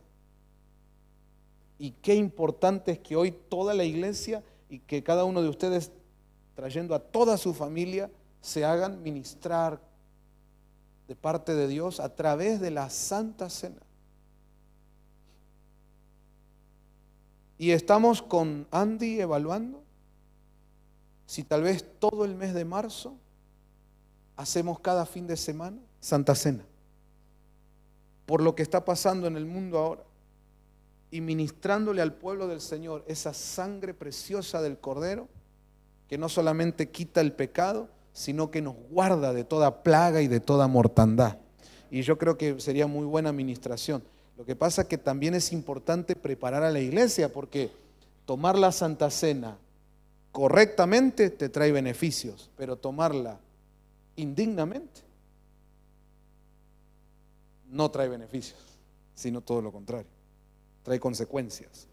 Y qué importante es que hoy toda la iglesia y que cada uno de ustedes, trayendo a toda su familia, se hagan ministrar de parte de Dios a través de la Santa Cena. Y estamos con Andy evaluando si tal vez todo el mes de marzo hacemos cada fin de semana Santa Cena, por lo que está pasando en el mundo ahora, y ministrándole al pueblo del Señor esa sangre preciosa del Cordero, que no solamente quita el pecado, sino que nos guarda de toda plaga y de toda mortandad. Y yo creo que sería muy buena administración. Lo que pasa es que también es importante preparar a la iglesia, porque tomar la Santa Cena correctamente te trae beneficios, pero tomarla indignamente no trae beneficios, sino todo lo contrario, trae consecuencias.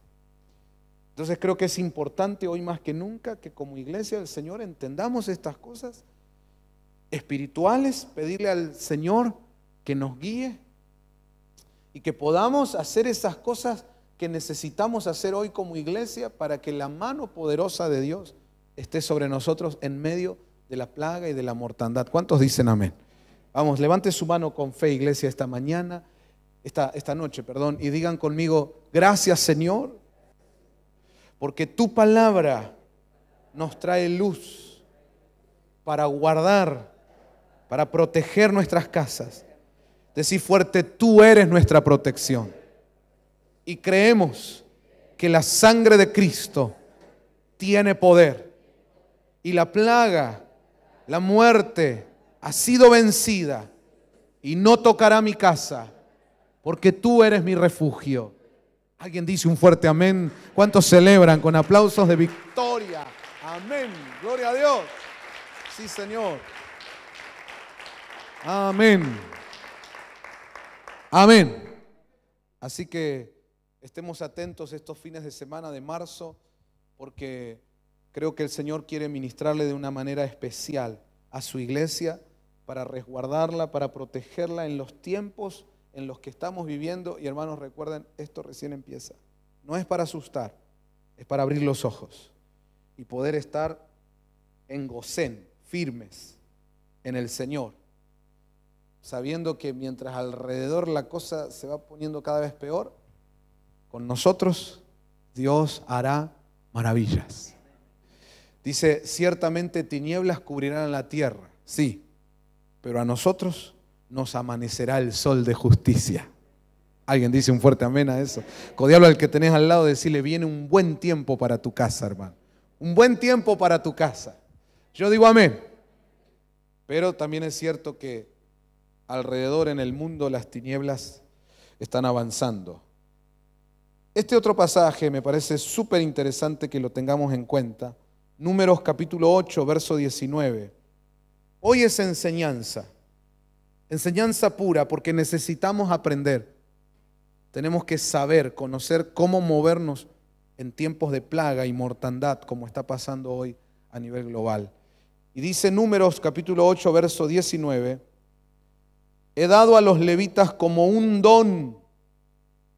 Entonces creo que es importante hoy más que nunca que como iglesia del Señor entendamos estas cosas espirituales, pedirle al Señor que nos guíe y que podamos hacer esas cosas que necesitamos hacer hoy como iglesia para que la mano poderosa de Dios esté sobre nosotros en medio de la plaga y de la mortandad. ¿Cuántos dicen amén? Vamos, levante su mano con fe, iglesia, esta mañana, esta, esta noche, perdón, y digan conmigo, gracias Señor porque tu palabra nos trae luz para guardar, para proteger nuestras casas. Decir fuerte, tú eres nuestra protección. Y creemos que la sangre de Cristo tiene poder. Y la plaga, la muerte, ha sido vencida y no tocará mi casa, porque tú eres mi refugio Alguien dice un fuerte amén. ¿Cuántos celebran con aplausos de victoria? Amén. Gloria a Dios. Sí, Señor. Amén. Amén. Así que estemos atentos estos fines de semana de marzo porque creo que el Señor quiere ministrarle de una manera especial a su iglesia para resguardarla, para protegerla en los tiempos en los que estamos viviendo y hermanos recuerden, esto recién empieza. No es para asustar, es para abrir los ojos y poder estar en gocen, firmes en el Señor, sabiendo que mientras alrededor la cosa se va poniendo cada vez peor, con nosotros Dios hará maravillas. Dice, ciertamente tinieblas cubrirán la tierra, sí, pero a nosotros nos amanecerá el sol de justicia. Alguien dice un fuerte amén a eso. Codiablo al que tenés al lado, decirle, viene un buen tiempo para tu casa, hermano. Un buen tiempo para tu casa. Yo digo amén. Pero también es cierto que alrededor en el mundo las tinieblas están avanzando. Este otro pasaje me parece súper interesante que lo tengamos en cuenta. Números capítulo 8, verso 19. Hoy es enseñanza. Enseñanza pura, porque necesitamos aprender. Tenemos que saber, conocer cómo movernos en tiempos de plaga y mortandad, como está pasando hoy a nivel global. Y dice Números capítulo 8, verso 19, he dado a los levitas como un don,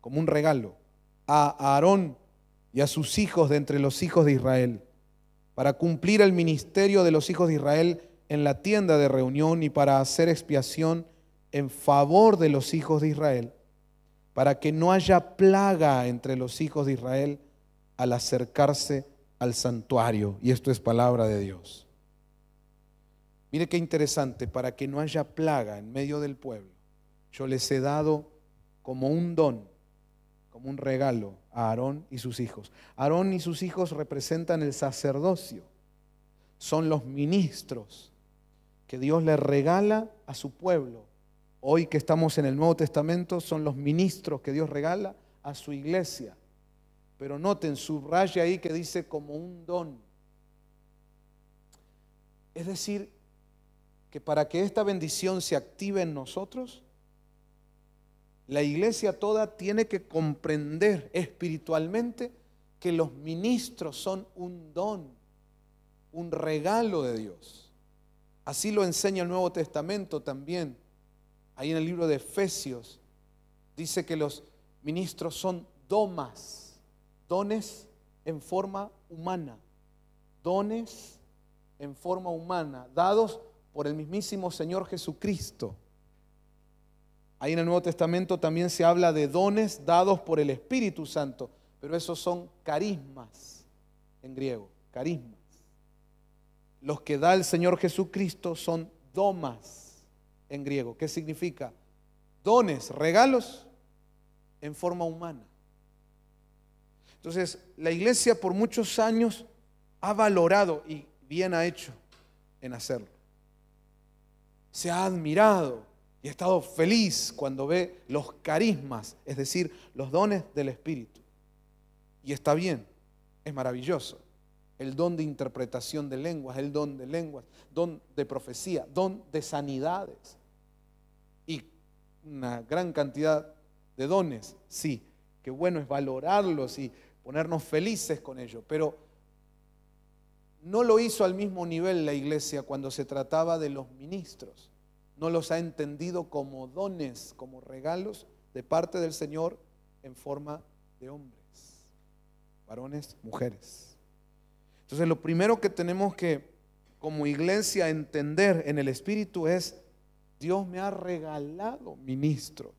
como un regalo, a Aarón y a sus hijos de entre los hijos de Israel, para cumplir el ministerio de los hijos de Israel en la tienda de reunión y para hacer expiación en favor de los hijos de Israel, para que no haya plaga entre los hijos de Israel al acercarse al santuario. Y esto es palabra de Dios. Mire qué interesante, para que no haya plaga en medio del pueblo, yo les he dado como un don, como un regalo a Aarón y sus hijos. Aarón y sus hijos representan el sacerdocio, son los ministros que Dios le regala a su pueblo. Hoy que estamos en el Nuevo Testamento son los ministros que Dios regala a su iglesia. Pero noten, subraya ahí que dice como un don. Es decir, que para que esta bendición se active en nosotros, la iglesia toda tiene que comprender espiritualmente que los ministros son un don, un regalo de Dios. Así lo enseña el Nuevo Testamento también. Ahí en el libro de Efesios dice que los ministros son domas, dones en forma humana, dones en forma humana, dados por el mismísimo Señor Jesucristo. Ahí en el Nuevo Testamento también se habla de dones dados por el Espíritu Santo, pero esos son carismas en griego, carismas los que da el Señor Jesucristo son domas en griego. ¿Qué significa? Dones, regalos en forma humana. Entonces, la iglesia por muchos años ha valorado y bien ha hecho en hacerlo. Se ha admirado y ha estado feliz cuando ve los carismas, es decir, los dones del Espíritu. Y está bien, es maravilloso el don de interpretación de lenguas, el don de lenguas, don de profecía, don de sanidades y una gran cantidad de dones, sí, que bueno es valorarlos y ponernos felices con ellos, pero no lo hizo al mismo nivel la iglesia cuando se trataba de los ministros, no los ha entendido como dones, como regalos de parte del Señor en forma de hombres, varones, mujeres. Entonces lo primero que tenemos que como iglesia entender en el Espíritu es, Dios me ha regalado ministros.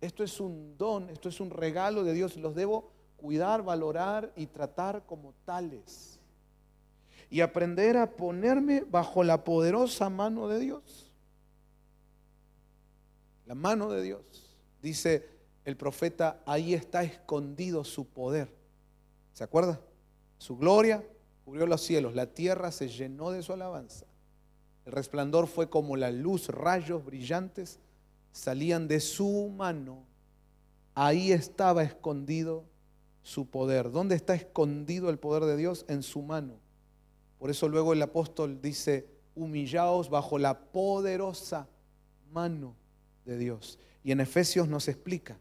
Esto es un don, esto es un regalo de Dios. Los debo cuidar, valorar y tratar como tales. Y aprender a ponerme bajo la poderosa mano de Dios. La mano de Dios. Dice el profeta, ahí está escondido su poder. ¿Se acuerda? Su gloria cubrió los cielos, la tierra se llenó de su alabanza. El resplandor fue como la luz, rayos brillantes salían de su mano. Ahí estaba escondido su poder. ¿Dónde está escondido el poder de Dios? En su mano. Por eso luego el apóstol dice, humillaos bajo la poderosa mano de Dios. Y en Efesios nos explica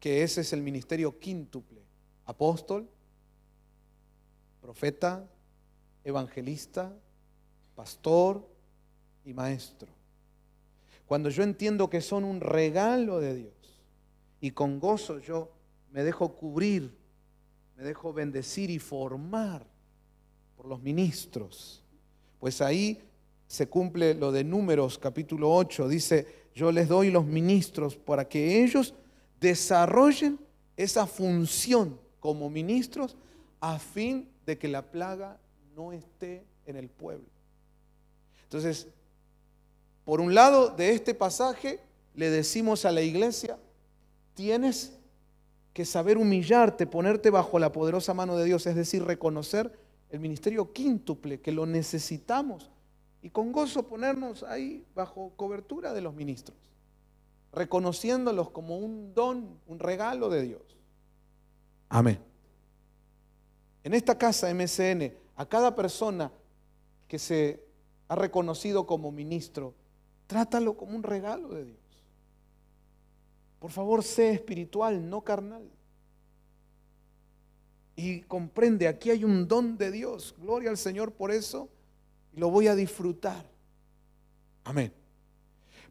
que ese es el ministerio quíntuple. Apóstol, profeta, evangelista, pastor y maestro. Cuando yo entiendo que son un regalo de Dios y con gozo yo me dejo cubrir, me dejo bendecir y formar por los ministros, pues ahí se cumple lo de números capítulo 8, dice, yo les doy los ministros para que ellos desarrollen esa función como ministros a fin de de que la plaga no esté en el pueblo. Entonces, por un lado de este pasaje, le decimos a la iglesia, tienes que saber humillarte, ponerte bajo la poderosa mano de Dios, es decir, reconocer el ministerio quíntuple, que lo necesitamos, y con gozo ponernos ahí bajo cobertura de los ministros, reconociéndolos como un don, un regalo de Dios. Amén en esta casa MSN, a cada persona que se ha reconocido como ministro, trátalo como un regalo de Dios. Por favor, sé espiritual, no carnal. Y comprende, aquí hay un don de Dios. Gloria al Señor por eso. Y lo voy a disfrutar. Amén.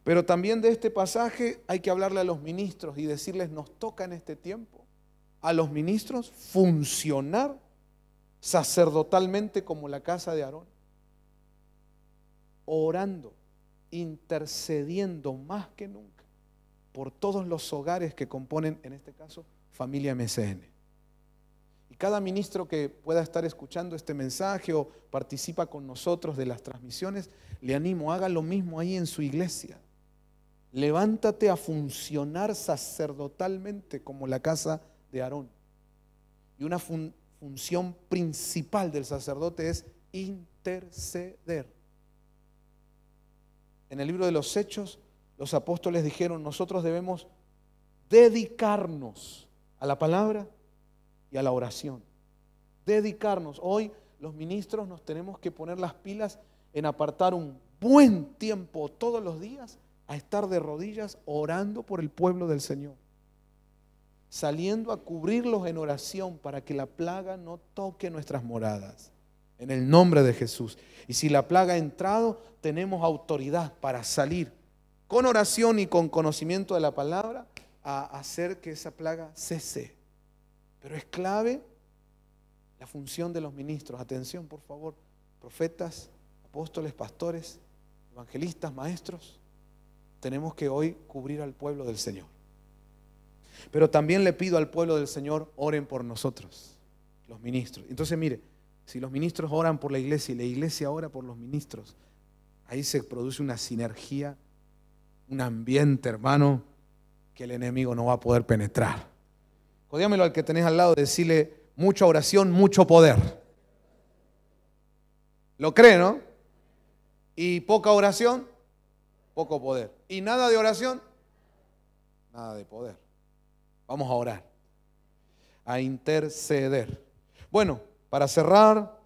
Pero también de este pasaje hay que hablarle a los ministros y decirles, nos toca en este tiempo a los ministros funcionar sacerdotalmente como la casa de Aarón, orando, intercediendo más que nunca por todos los hogares que componen, en este caso, familia MCN. Y cada ministro que pueda estar escuchando este mensaje o participa con nosotros de las transmisiones, le animo, haga lo mismo ahí en su iglesia. Levántate a funcionar sacerdotalmente como la casa de Aarón. Y una, función principal del sacerdote es interceder. En el libro de los Hechos, los apóstoles dijeron, nosotros debemos dedicarnos a la palabra y a la oración. Dedicarnos. Hoy los ministros nos tenemos que poner las pilas en apartar un buen tiempo todos los días a estar de rodillas orando por el pueblo del Señor saliendo a cubrirlos en oración para que la plaga no toque nuestras moradas. En el nombre de Jesús. Y si la plaga ha entrado, tenemos autoridad para salir con oración y con conocimiento de la palabra a hacer que esa plaga cese. Pero es clave la función de los ministros. Atención, por favor, profetas, apóstoles, pastores, evangelistas, maestros. Tenemos que hoy cubrir al pueblo del Señor. Pero también le pido al pueblo del Señor, oren por nosotros, los ministros. Entonces, mire, si los ministros oran por la iglesia y la iglesia ora por los ministros, ahí se produce una sinergia, un ambiente, hermano, que el enemigo no va a poder penetrar. Codíamelo al que tenés al lado, decirle mucha oración, mucho poder. ¿Lo cree, no? Y poca oración, poco poder. Y nada de oración, nada de poder. Vamos a orar, a interceder. Bueno, para cerrar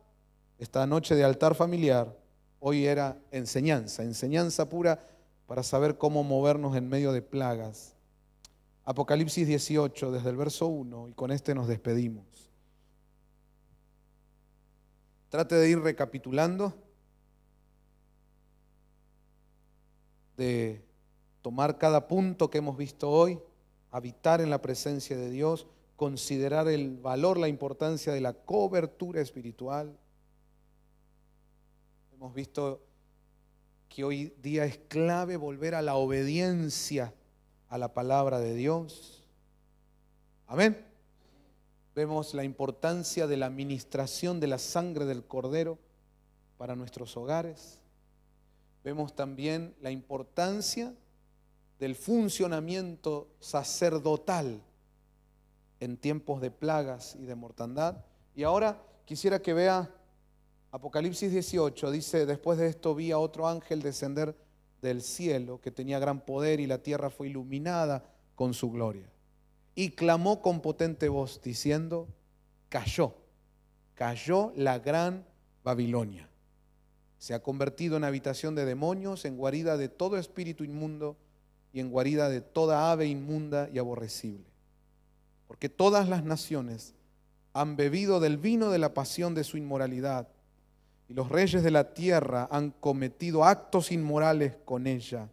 esta noche de altar familiar, hoy era enseñanza, enseñanza pura para saber cómo movernos en medio de plagas. Apocalipsis 18, desde el verso 1, y con este nos despedimos. Trate de ir recapitulando, de tomar cada punto que hemos visto hoy habitar en la presencia de Dios, considerar el valor, la importancia de la cobertura espiritual. Hemos visto que hoy día es clave volver a la obediencia a la palabra de Dios. Amén. Vemos la importancia de la administración de la sangre del cordero para nuestros hogares. Vemos también la importancia del funcionamiento sacerdotal en tiempos de plagas y de mortandad. Y ahora quisiera que vea Apocalipsis 18, dice, después de esto vi a otro ángel descender del cielo que tenía gran poder y la tierra fue iluminada con su gloria. Y clamó con potente voz diciendo, cayó, cayó la gran Babilonia. Se ha convertido en habitación de demonios, en guarida de todo espíritu inmundo en guarida de toda ave inmunda y aborrecible. Porque todas las naciones han bebido del vino de la pasión de su inmoralidad, y los reyes de la tierra han cometido actos inmorales con ella,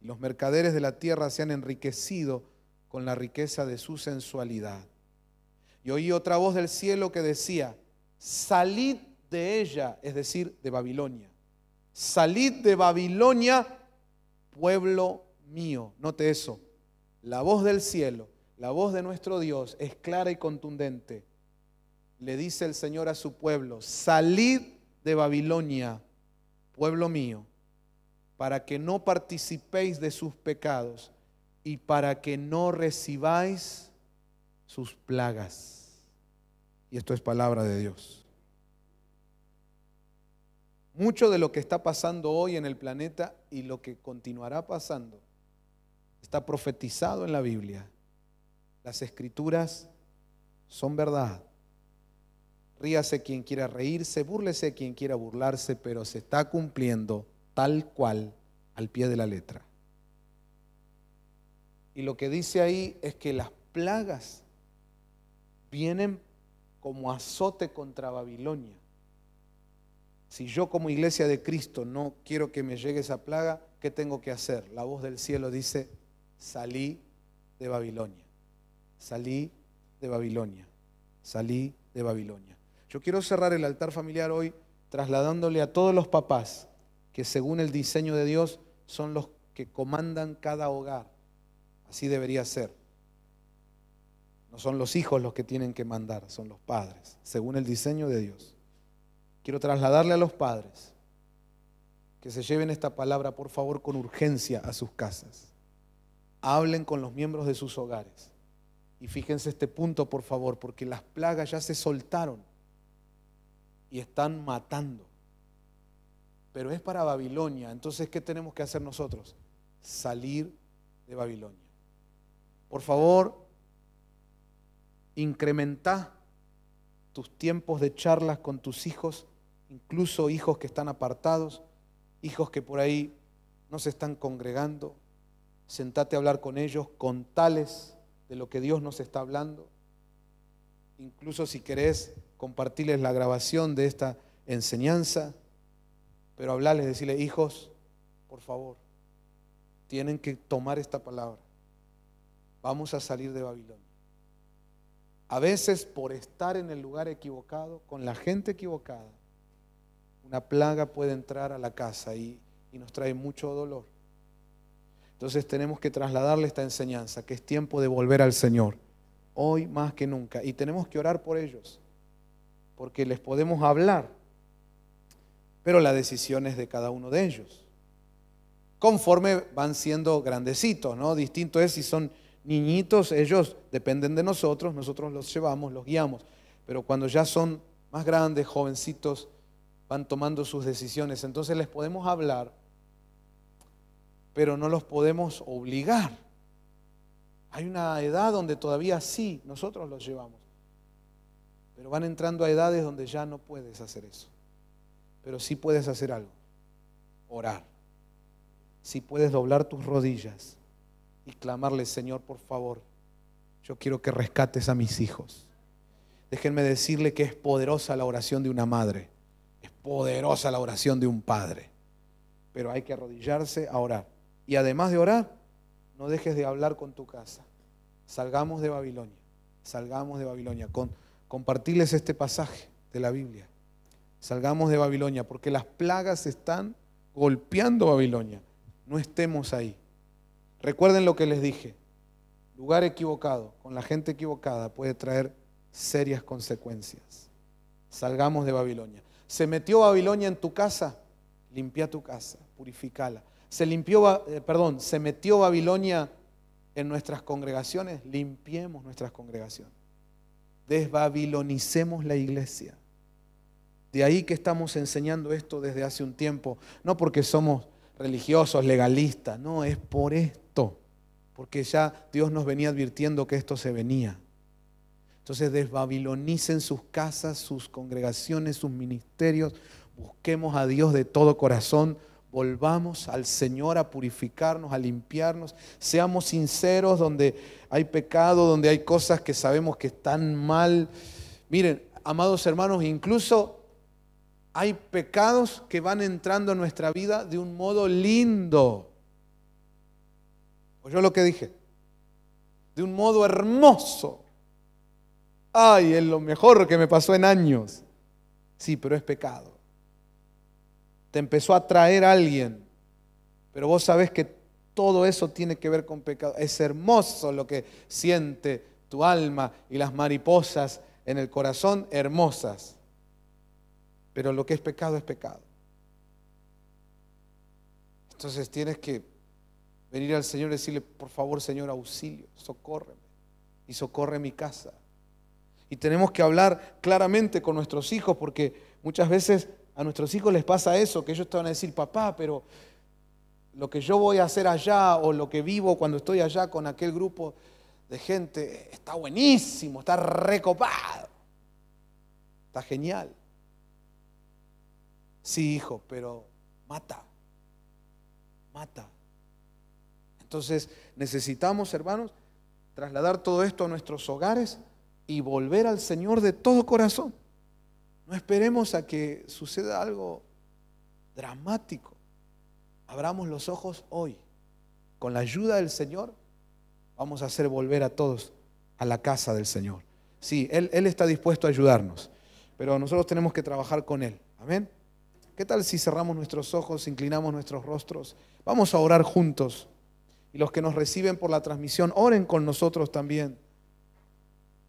y los mercaderes de la tierra se han enriquecido con la riqueza de su sensualidad. Y oí otra voz del cielo que decía, salid de ella, es decir, de Babilonia. Salid de Babilonia, pueblo mío. Note eso. La voz del cielo, la voz de nuestro Dios es clara y contundente. Le dice el Señor a su pueblo, salid de Babilonia, pueblo mío, para que no participéis de sus pecados y para que no recibáis sus plagas. Y esto es palabra de Dios. Mucho de lo que está pasando hoy en el planeta y lo que continuará pasando está profetizado en la Biblia. Las escrituras son verdad. Ríase quien quiera reírse, búrlese quien quiera burlarse, pero se está cumpliendo tal cual al pie de la letra. Y lo que dice ahí es que las plagas vienen como azote contra Babilonia. Si yo como iglesia de Cristo no quiero que me llegue esa plaga, ¿qué tengo que hacer? La voz del cielo dice, salí de Babilonia, salí de Babilonia, salí de Babilonia. Yo quiero cerrar el altar familiar hoy trasladándole a todos los papás que según el diseño de Dios son los que comandan cada hogar. Así debería ser. No son los hijos los que tienen que mandar, son los padres, según el diseño de Dios. Quiero trasladarle a los padres que se lleven esta palabra, por favor, con urgencia a sus casas hablen con los miembros de sus hogares. Y fíjense este punto, por favor, porque las plagas ya se soltaron y están matando. Pero es para Babilonia, entonces ¿qué tenemos que hacer nosotros? Salir de Babilonia. Por favor, incrementa tus tiempos de charlas con tus hijos, incluso hijos que están apartados, hijos que por ahí no se están congregando, sentate a hablar con ellos, contales de lo que Dios nos está hablando. Incluso si querés compartirles la grabación de esta enseñanza, pero hablarles, decirles, hijos, por favor, tienen que tomar esta palabra. Vamos a salir de Babilonia. A veces por estar en el lugar equivocado, con la gente equivocada, una plaga puede entrar a la casa y nos trae mucho dolor. Entonces tenemos que trasladarle esta enseñanza, que es tiempo de volver al Señor, hoy más que nunca. Y tenemos que orar por ellos, porque les podemos hablar, pero la decisión es de cada uno de ellos. Conforme van siendo grandecitos, ¿no? Distinto es si son niñitos, ellos dependen de nosotros, nosotros los llevamos, los guiamos. Pero cuando ya son más grandes, jovencitos, van tomando sus decisiones, entonces les podemos hablar pero no los podemos obligar. Hay una edad donde todavía sí, nosotros los llevamos, pero van entrando a edades donde ya no puedes hacer eso, pero sí puedes hacer algo, orar, sí puedes doblar tus rodillas y clamarle, Señor, por favor, yo quiero que rescates a mis hijos. Déjenme decirle que es poderosa la oración de una madre, es poderosa la oración de un padre, pero hay que arrodillarse a orar. Y además de orar, no dejes de hablar con tu casa. Salgamos de Babilonia, salgamos de Babilonia. Con, compartirles este pasaje de la Biblia. Salgamos de Babilonia, porque las plagas están golpeando Babilonia. No estemos ahí. Recuerden lo que les dije. Lugar equivocado, con la gente equivocada, puede traer serias consecuencias. Salgamos de Babilonia. Se metió Babilonia en tu casa, limpia tu casa, purificala se limpió, eh, perdón, se metió Babilonia en nuestras congregaciones, limpiemos nuestras congregaciones. Desbabilonicemos la iglesia. De ahí que estamos enseñando esto desde hace un tiempo, no porque somos religiosos, legalistas, no, es por esto, porque ya Dios nos venía advirtiendo que esto se venía. Entonces desbabilonicen sus casas, sus congregaciones, sus ministerios, busquemos a Dios de todo corazón volvamos al Señor a purificarnos, a limpiarnos, seamos sinceros donde hay pecado, donde hay cosas que sabemos que están mal. Miren, amados hermanos, incluso hay pecados que van entrando en nuestra vida de un modo lindo. Pues yo lo que dije? De un modo hermoso. Ay, es lo mejor que me pasó en años. Sí, pero es pecado te empezó a traer alguien, pero vos sabés que todo eso tiene que ver con pecado. Es hermoso lo que siente tu alma y las mariposas en el corazón, hermosas. Pero lo que es pecado es pecado. Entonces tienes que venir al Señor y decirle, por favor Señor, auxilio, socórreme y socorre mi casa. Y tenemos que hablar claramente con nuestros hijos porque muchas veces a nuestros hijos les pasa eso, que ellos te van a decir, papá, pero lo que yo voy a hacer allá o lo que vivo cuando estoy allá con aquel grupo de gente está buenísimo, está recopado, está genial. Sí, hijo, pero mata, mata. Entonces necesitamos, hermanos, trasladar todo esto a nuestros hogares y volver al Señor de todo corazón. No esperemos a que suceda algo dramático. Abramos los ojos hoy. Con la ayuda del Señor vamos a hacer volver a todos a la casa del Señor. Sí, Él, Él está dispuesto a ayudarnos, pero nosotros tenemos que trabajar con Él. Amén. ¿Qué tal si cerramos nuestros ojos, inclinamos nuestros rostros? Vamos a orar juntos. Y los que nos reciben por la transmisión, oren con nosotros también.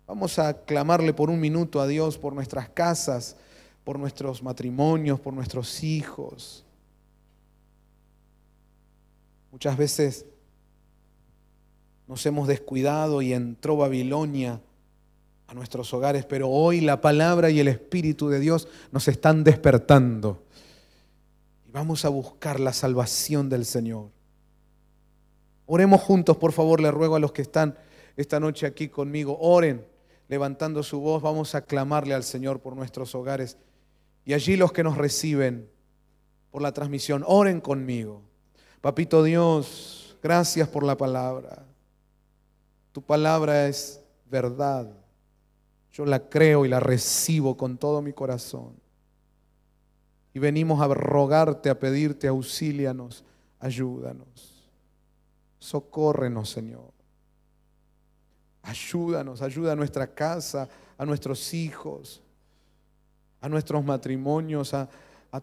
Vamos a clamarle por un minuto a Dios por nuestras casas, por nuestros matrimonios, por nuestros hijos. Muchas veces nos hemos descuidado y entró Babilonia a nuestros hogares, pero hoy la palabra y el Espíritu de Dios nos están despertando. Y vamos a buscar la salvación del Señor. Oremos juntos, por favor, le ruego a los que están esta noche aquí conmigo, oren levantando su voz, vamos a clamarle al Señor por nuestros hogares. Y allí los que nos reciben por la transmisión, oren conmigo. Papito Dios, gracias por la palabra. Tu palabra es verdad. Yo la creo y la recibo con todo mi corazón. Y venimos a rogarte, a pedirte, auxílianos, ayúdanos. Socórrenos, Señor. Ayúdanos, ayuda a nuestra casa, a nuestros hijos, a nuestros matrimonios, a,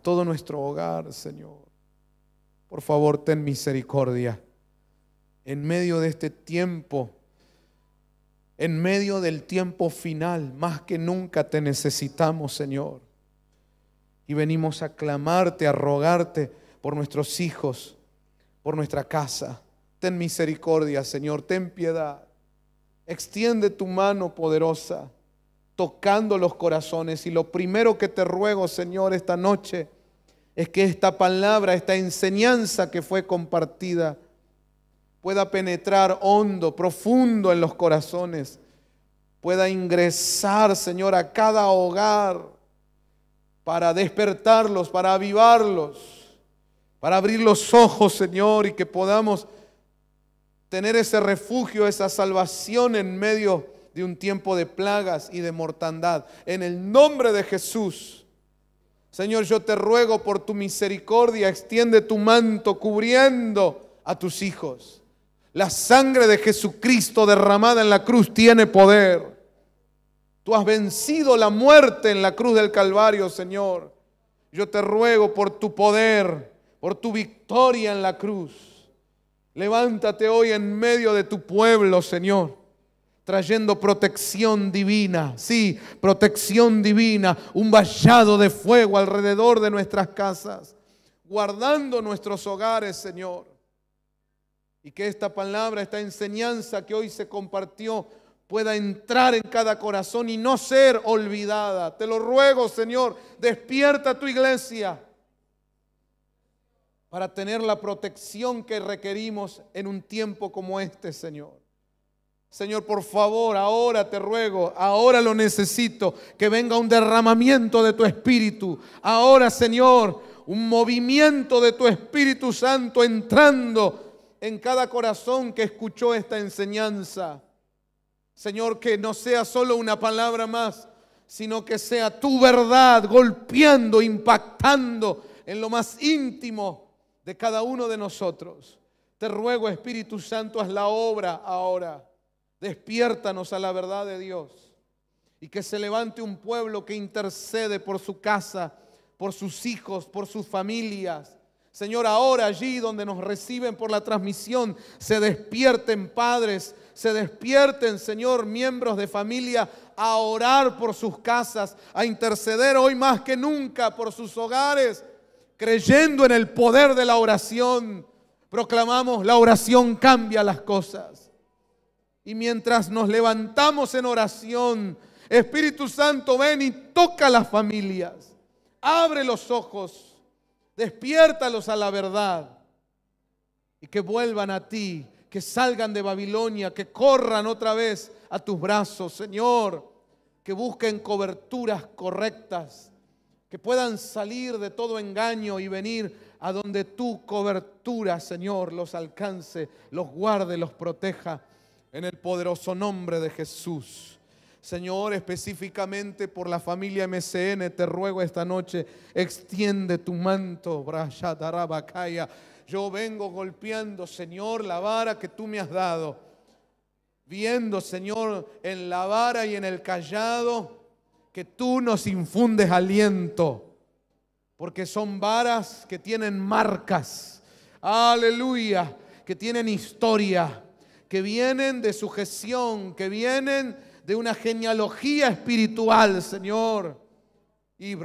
todo nuestro hogar, Señor. Por favor, ten misericordia. En medio de este tiempo, en medio del tiempo final, más que nunca te necesitamos, Señor. Y venimos a clamarte, a rogarte por nuestros hijos, por nuestra casa. Ten misericordia, Señor, ten piedad. Extiende tu mano poderosa, tocando los corazones. Y lo primero que te ruego, Señor, esta noche, es que esta palabra, esta enseñanza que fue compartida, pueda penetrar hondo, profundo en los corazones, pueda ingresar, Señor, a cada hogar para despertarlos, para avivarlos, para abrir los ojos, Señor, y que podamos tener ese refugio, esa salvación en medio de un tiempo de plagas y de mortandad. En el nombre de Jesús. Señor, yo te ruego por tu misericordia, extiende tu manto cubriendo a tus hijos. La sangre de Jesucristo derramada en la cruz tiene poder. Tú has vencido la muerte en la cruz del Calvario, Señor. Yo te ruego por tu poder, por tu victoria en la cruz. Levántate hoy en medio de tu pueblo, Señor, trayendo protección divina, sí, protección divina, un vallado de fuego alrededor de nuestras casas, guardando nuestros hogares, Señor. Y que esta palabra, esta enseñanza que hoy se compartió, pueda entrar en cada corazón y no ser olvidada. Te lo ruego, Señor, despierta tu iglesia para tener la protección que requerimos en un tiempo como este, Señor. Señor, por favor, ahora te ruego, ahora lo necesito, que venga un derramamiento de tu Espíritu. Ahora, Señor, un movimiento de tu Espíritu Santo entrando en cada corazón que escuchó esta enseñanza. Señor, que no sea solo una palabra más, sino que sea tu verdad golpeando, impactando en lo más íntimo de cada uno de nosotros. Te ruego, Espíritu Santo, haz la obra ahora. Despiértanos a la verdad de Dios. Y que se levante un pueblo que intercede por su casa, por sus hijos, por sus familias. Señor, ahora allí donde nos reciben por la transmisión, se despierten padres, se despierten, Señor, miembros de familia a orar por sus casas, a interceder hoy más que nunca por sus hogares, creyendo en el poder de la oración, proclamamos, la oración cambia las cosas. Y mientras nos levantamos en oración, Espíritu Santo, ven y toca las familias, abre los ojos, despiértalos a la verdad y que vuelvan a ti, que salgan de Babilonia, que corran otra vez a tus brazos, Señor, que busquen coberturas correctas que puedan salir de todo engaño y venir a donde tu cobertura, Señor, los alcance, los guarde, los proteja, en el poderoso nombre de Jesús. Señor, específicamente por la familia MCN, te ruego esta noche, extiende tu manto, Brayatarabacaya. Yo vengo golpeando, Señor, la vara que tú me has dado, viendo, Señor, en la vara y en el callado que tú nos infundes aliento, porque son varas que tienen marcas, aleluya, que tienen historia, que vienen de sujeción, que vienen de una genealogía espiritual, Señor. Y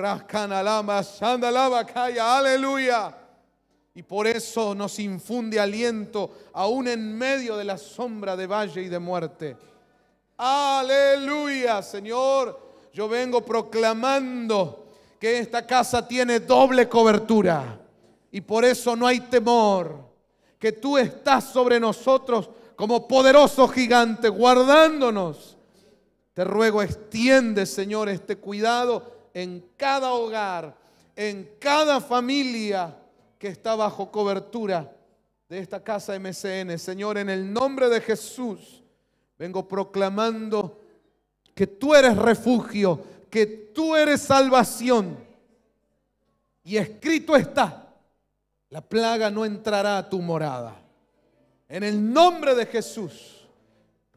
aleluya. Y por eso nos infunde aliento aún en medio de la sombra de valle y de muerte. Aleluya, Señor. Yo vengo proclamando que esta casa tiene doble cobertura y por eso no hay temor, que tú estás sobre nosotros como poderoso gigante guardándonos. Te ruego, extiende, Señor, este cuidado en cada hogar, en cada familia que está bajo cobertura de esta casa MCN. Señor, en el nombre de Jesús, vengo proclamando que tú eres refugio, que tú eres salvación. Y escrito está, la plaga no entrará a tu morada. En el nombre de Jesús,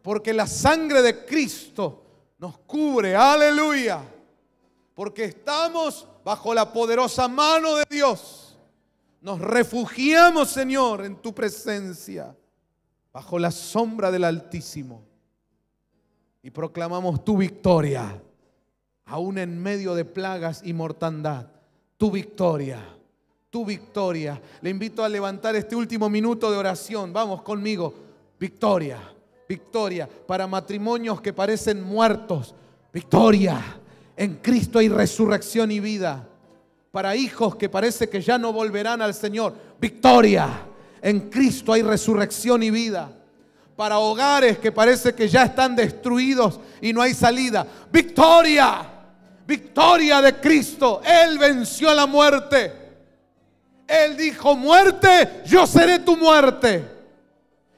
porque la sangre de Cristo nos cubre, aleluya, porque estamos bajo la poderosa mano de Dios. Nos refugiamos, Señor, en tu presencia, bajo la sombra del Altísimo y proclamamos tu victoria, aún en medio de plagas y mortandad, tu victoria, tu victoria. Le invito a levantar este último minuto de oración, vamos conmigo, victoria, victoria, para matrimonios que parecen muertos, victoria, en Cristo hay resurrección y vida, para hijos que parece que ya no volverán al Señor, victoria, en Cristo hay resurrección y vida para hogares que parece que ya están destruidos y no hay salida. Victoria, victoria de Cristo. Él venció la muerte. Él dijo, muerte, yo seré tu muerte.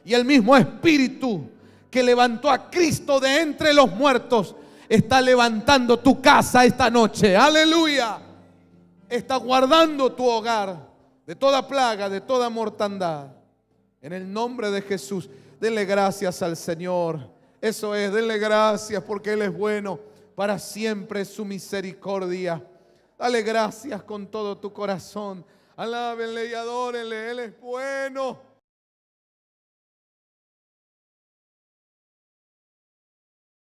Y el mismo espíritu que levantó a Cristo de entre los muertos está levantando tu casa esta noche. Aleluya. Está guardando tu hogar de toda plaga, de toda mortandad. En el nombre de Jesús. Denle gracias al Señor. Eso es, denle gracias porque Él es bueno. Para siempre su misericordia. Dale gracias con todo tu corazón. Alábenle y adórenle. Él es bueno.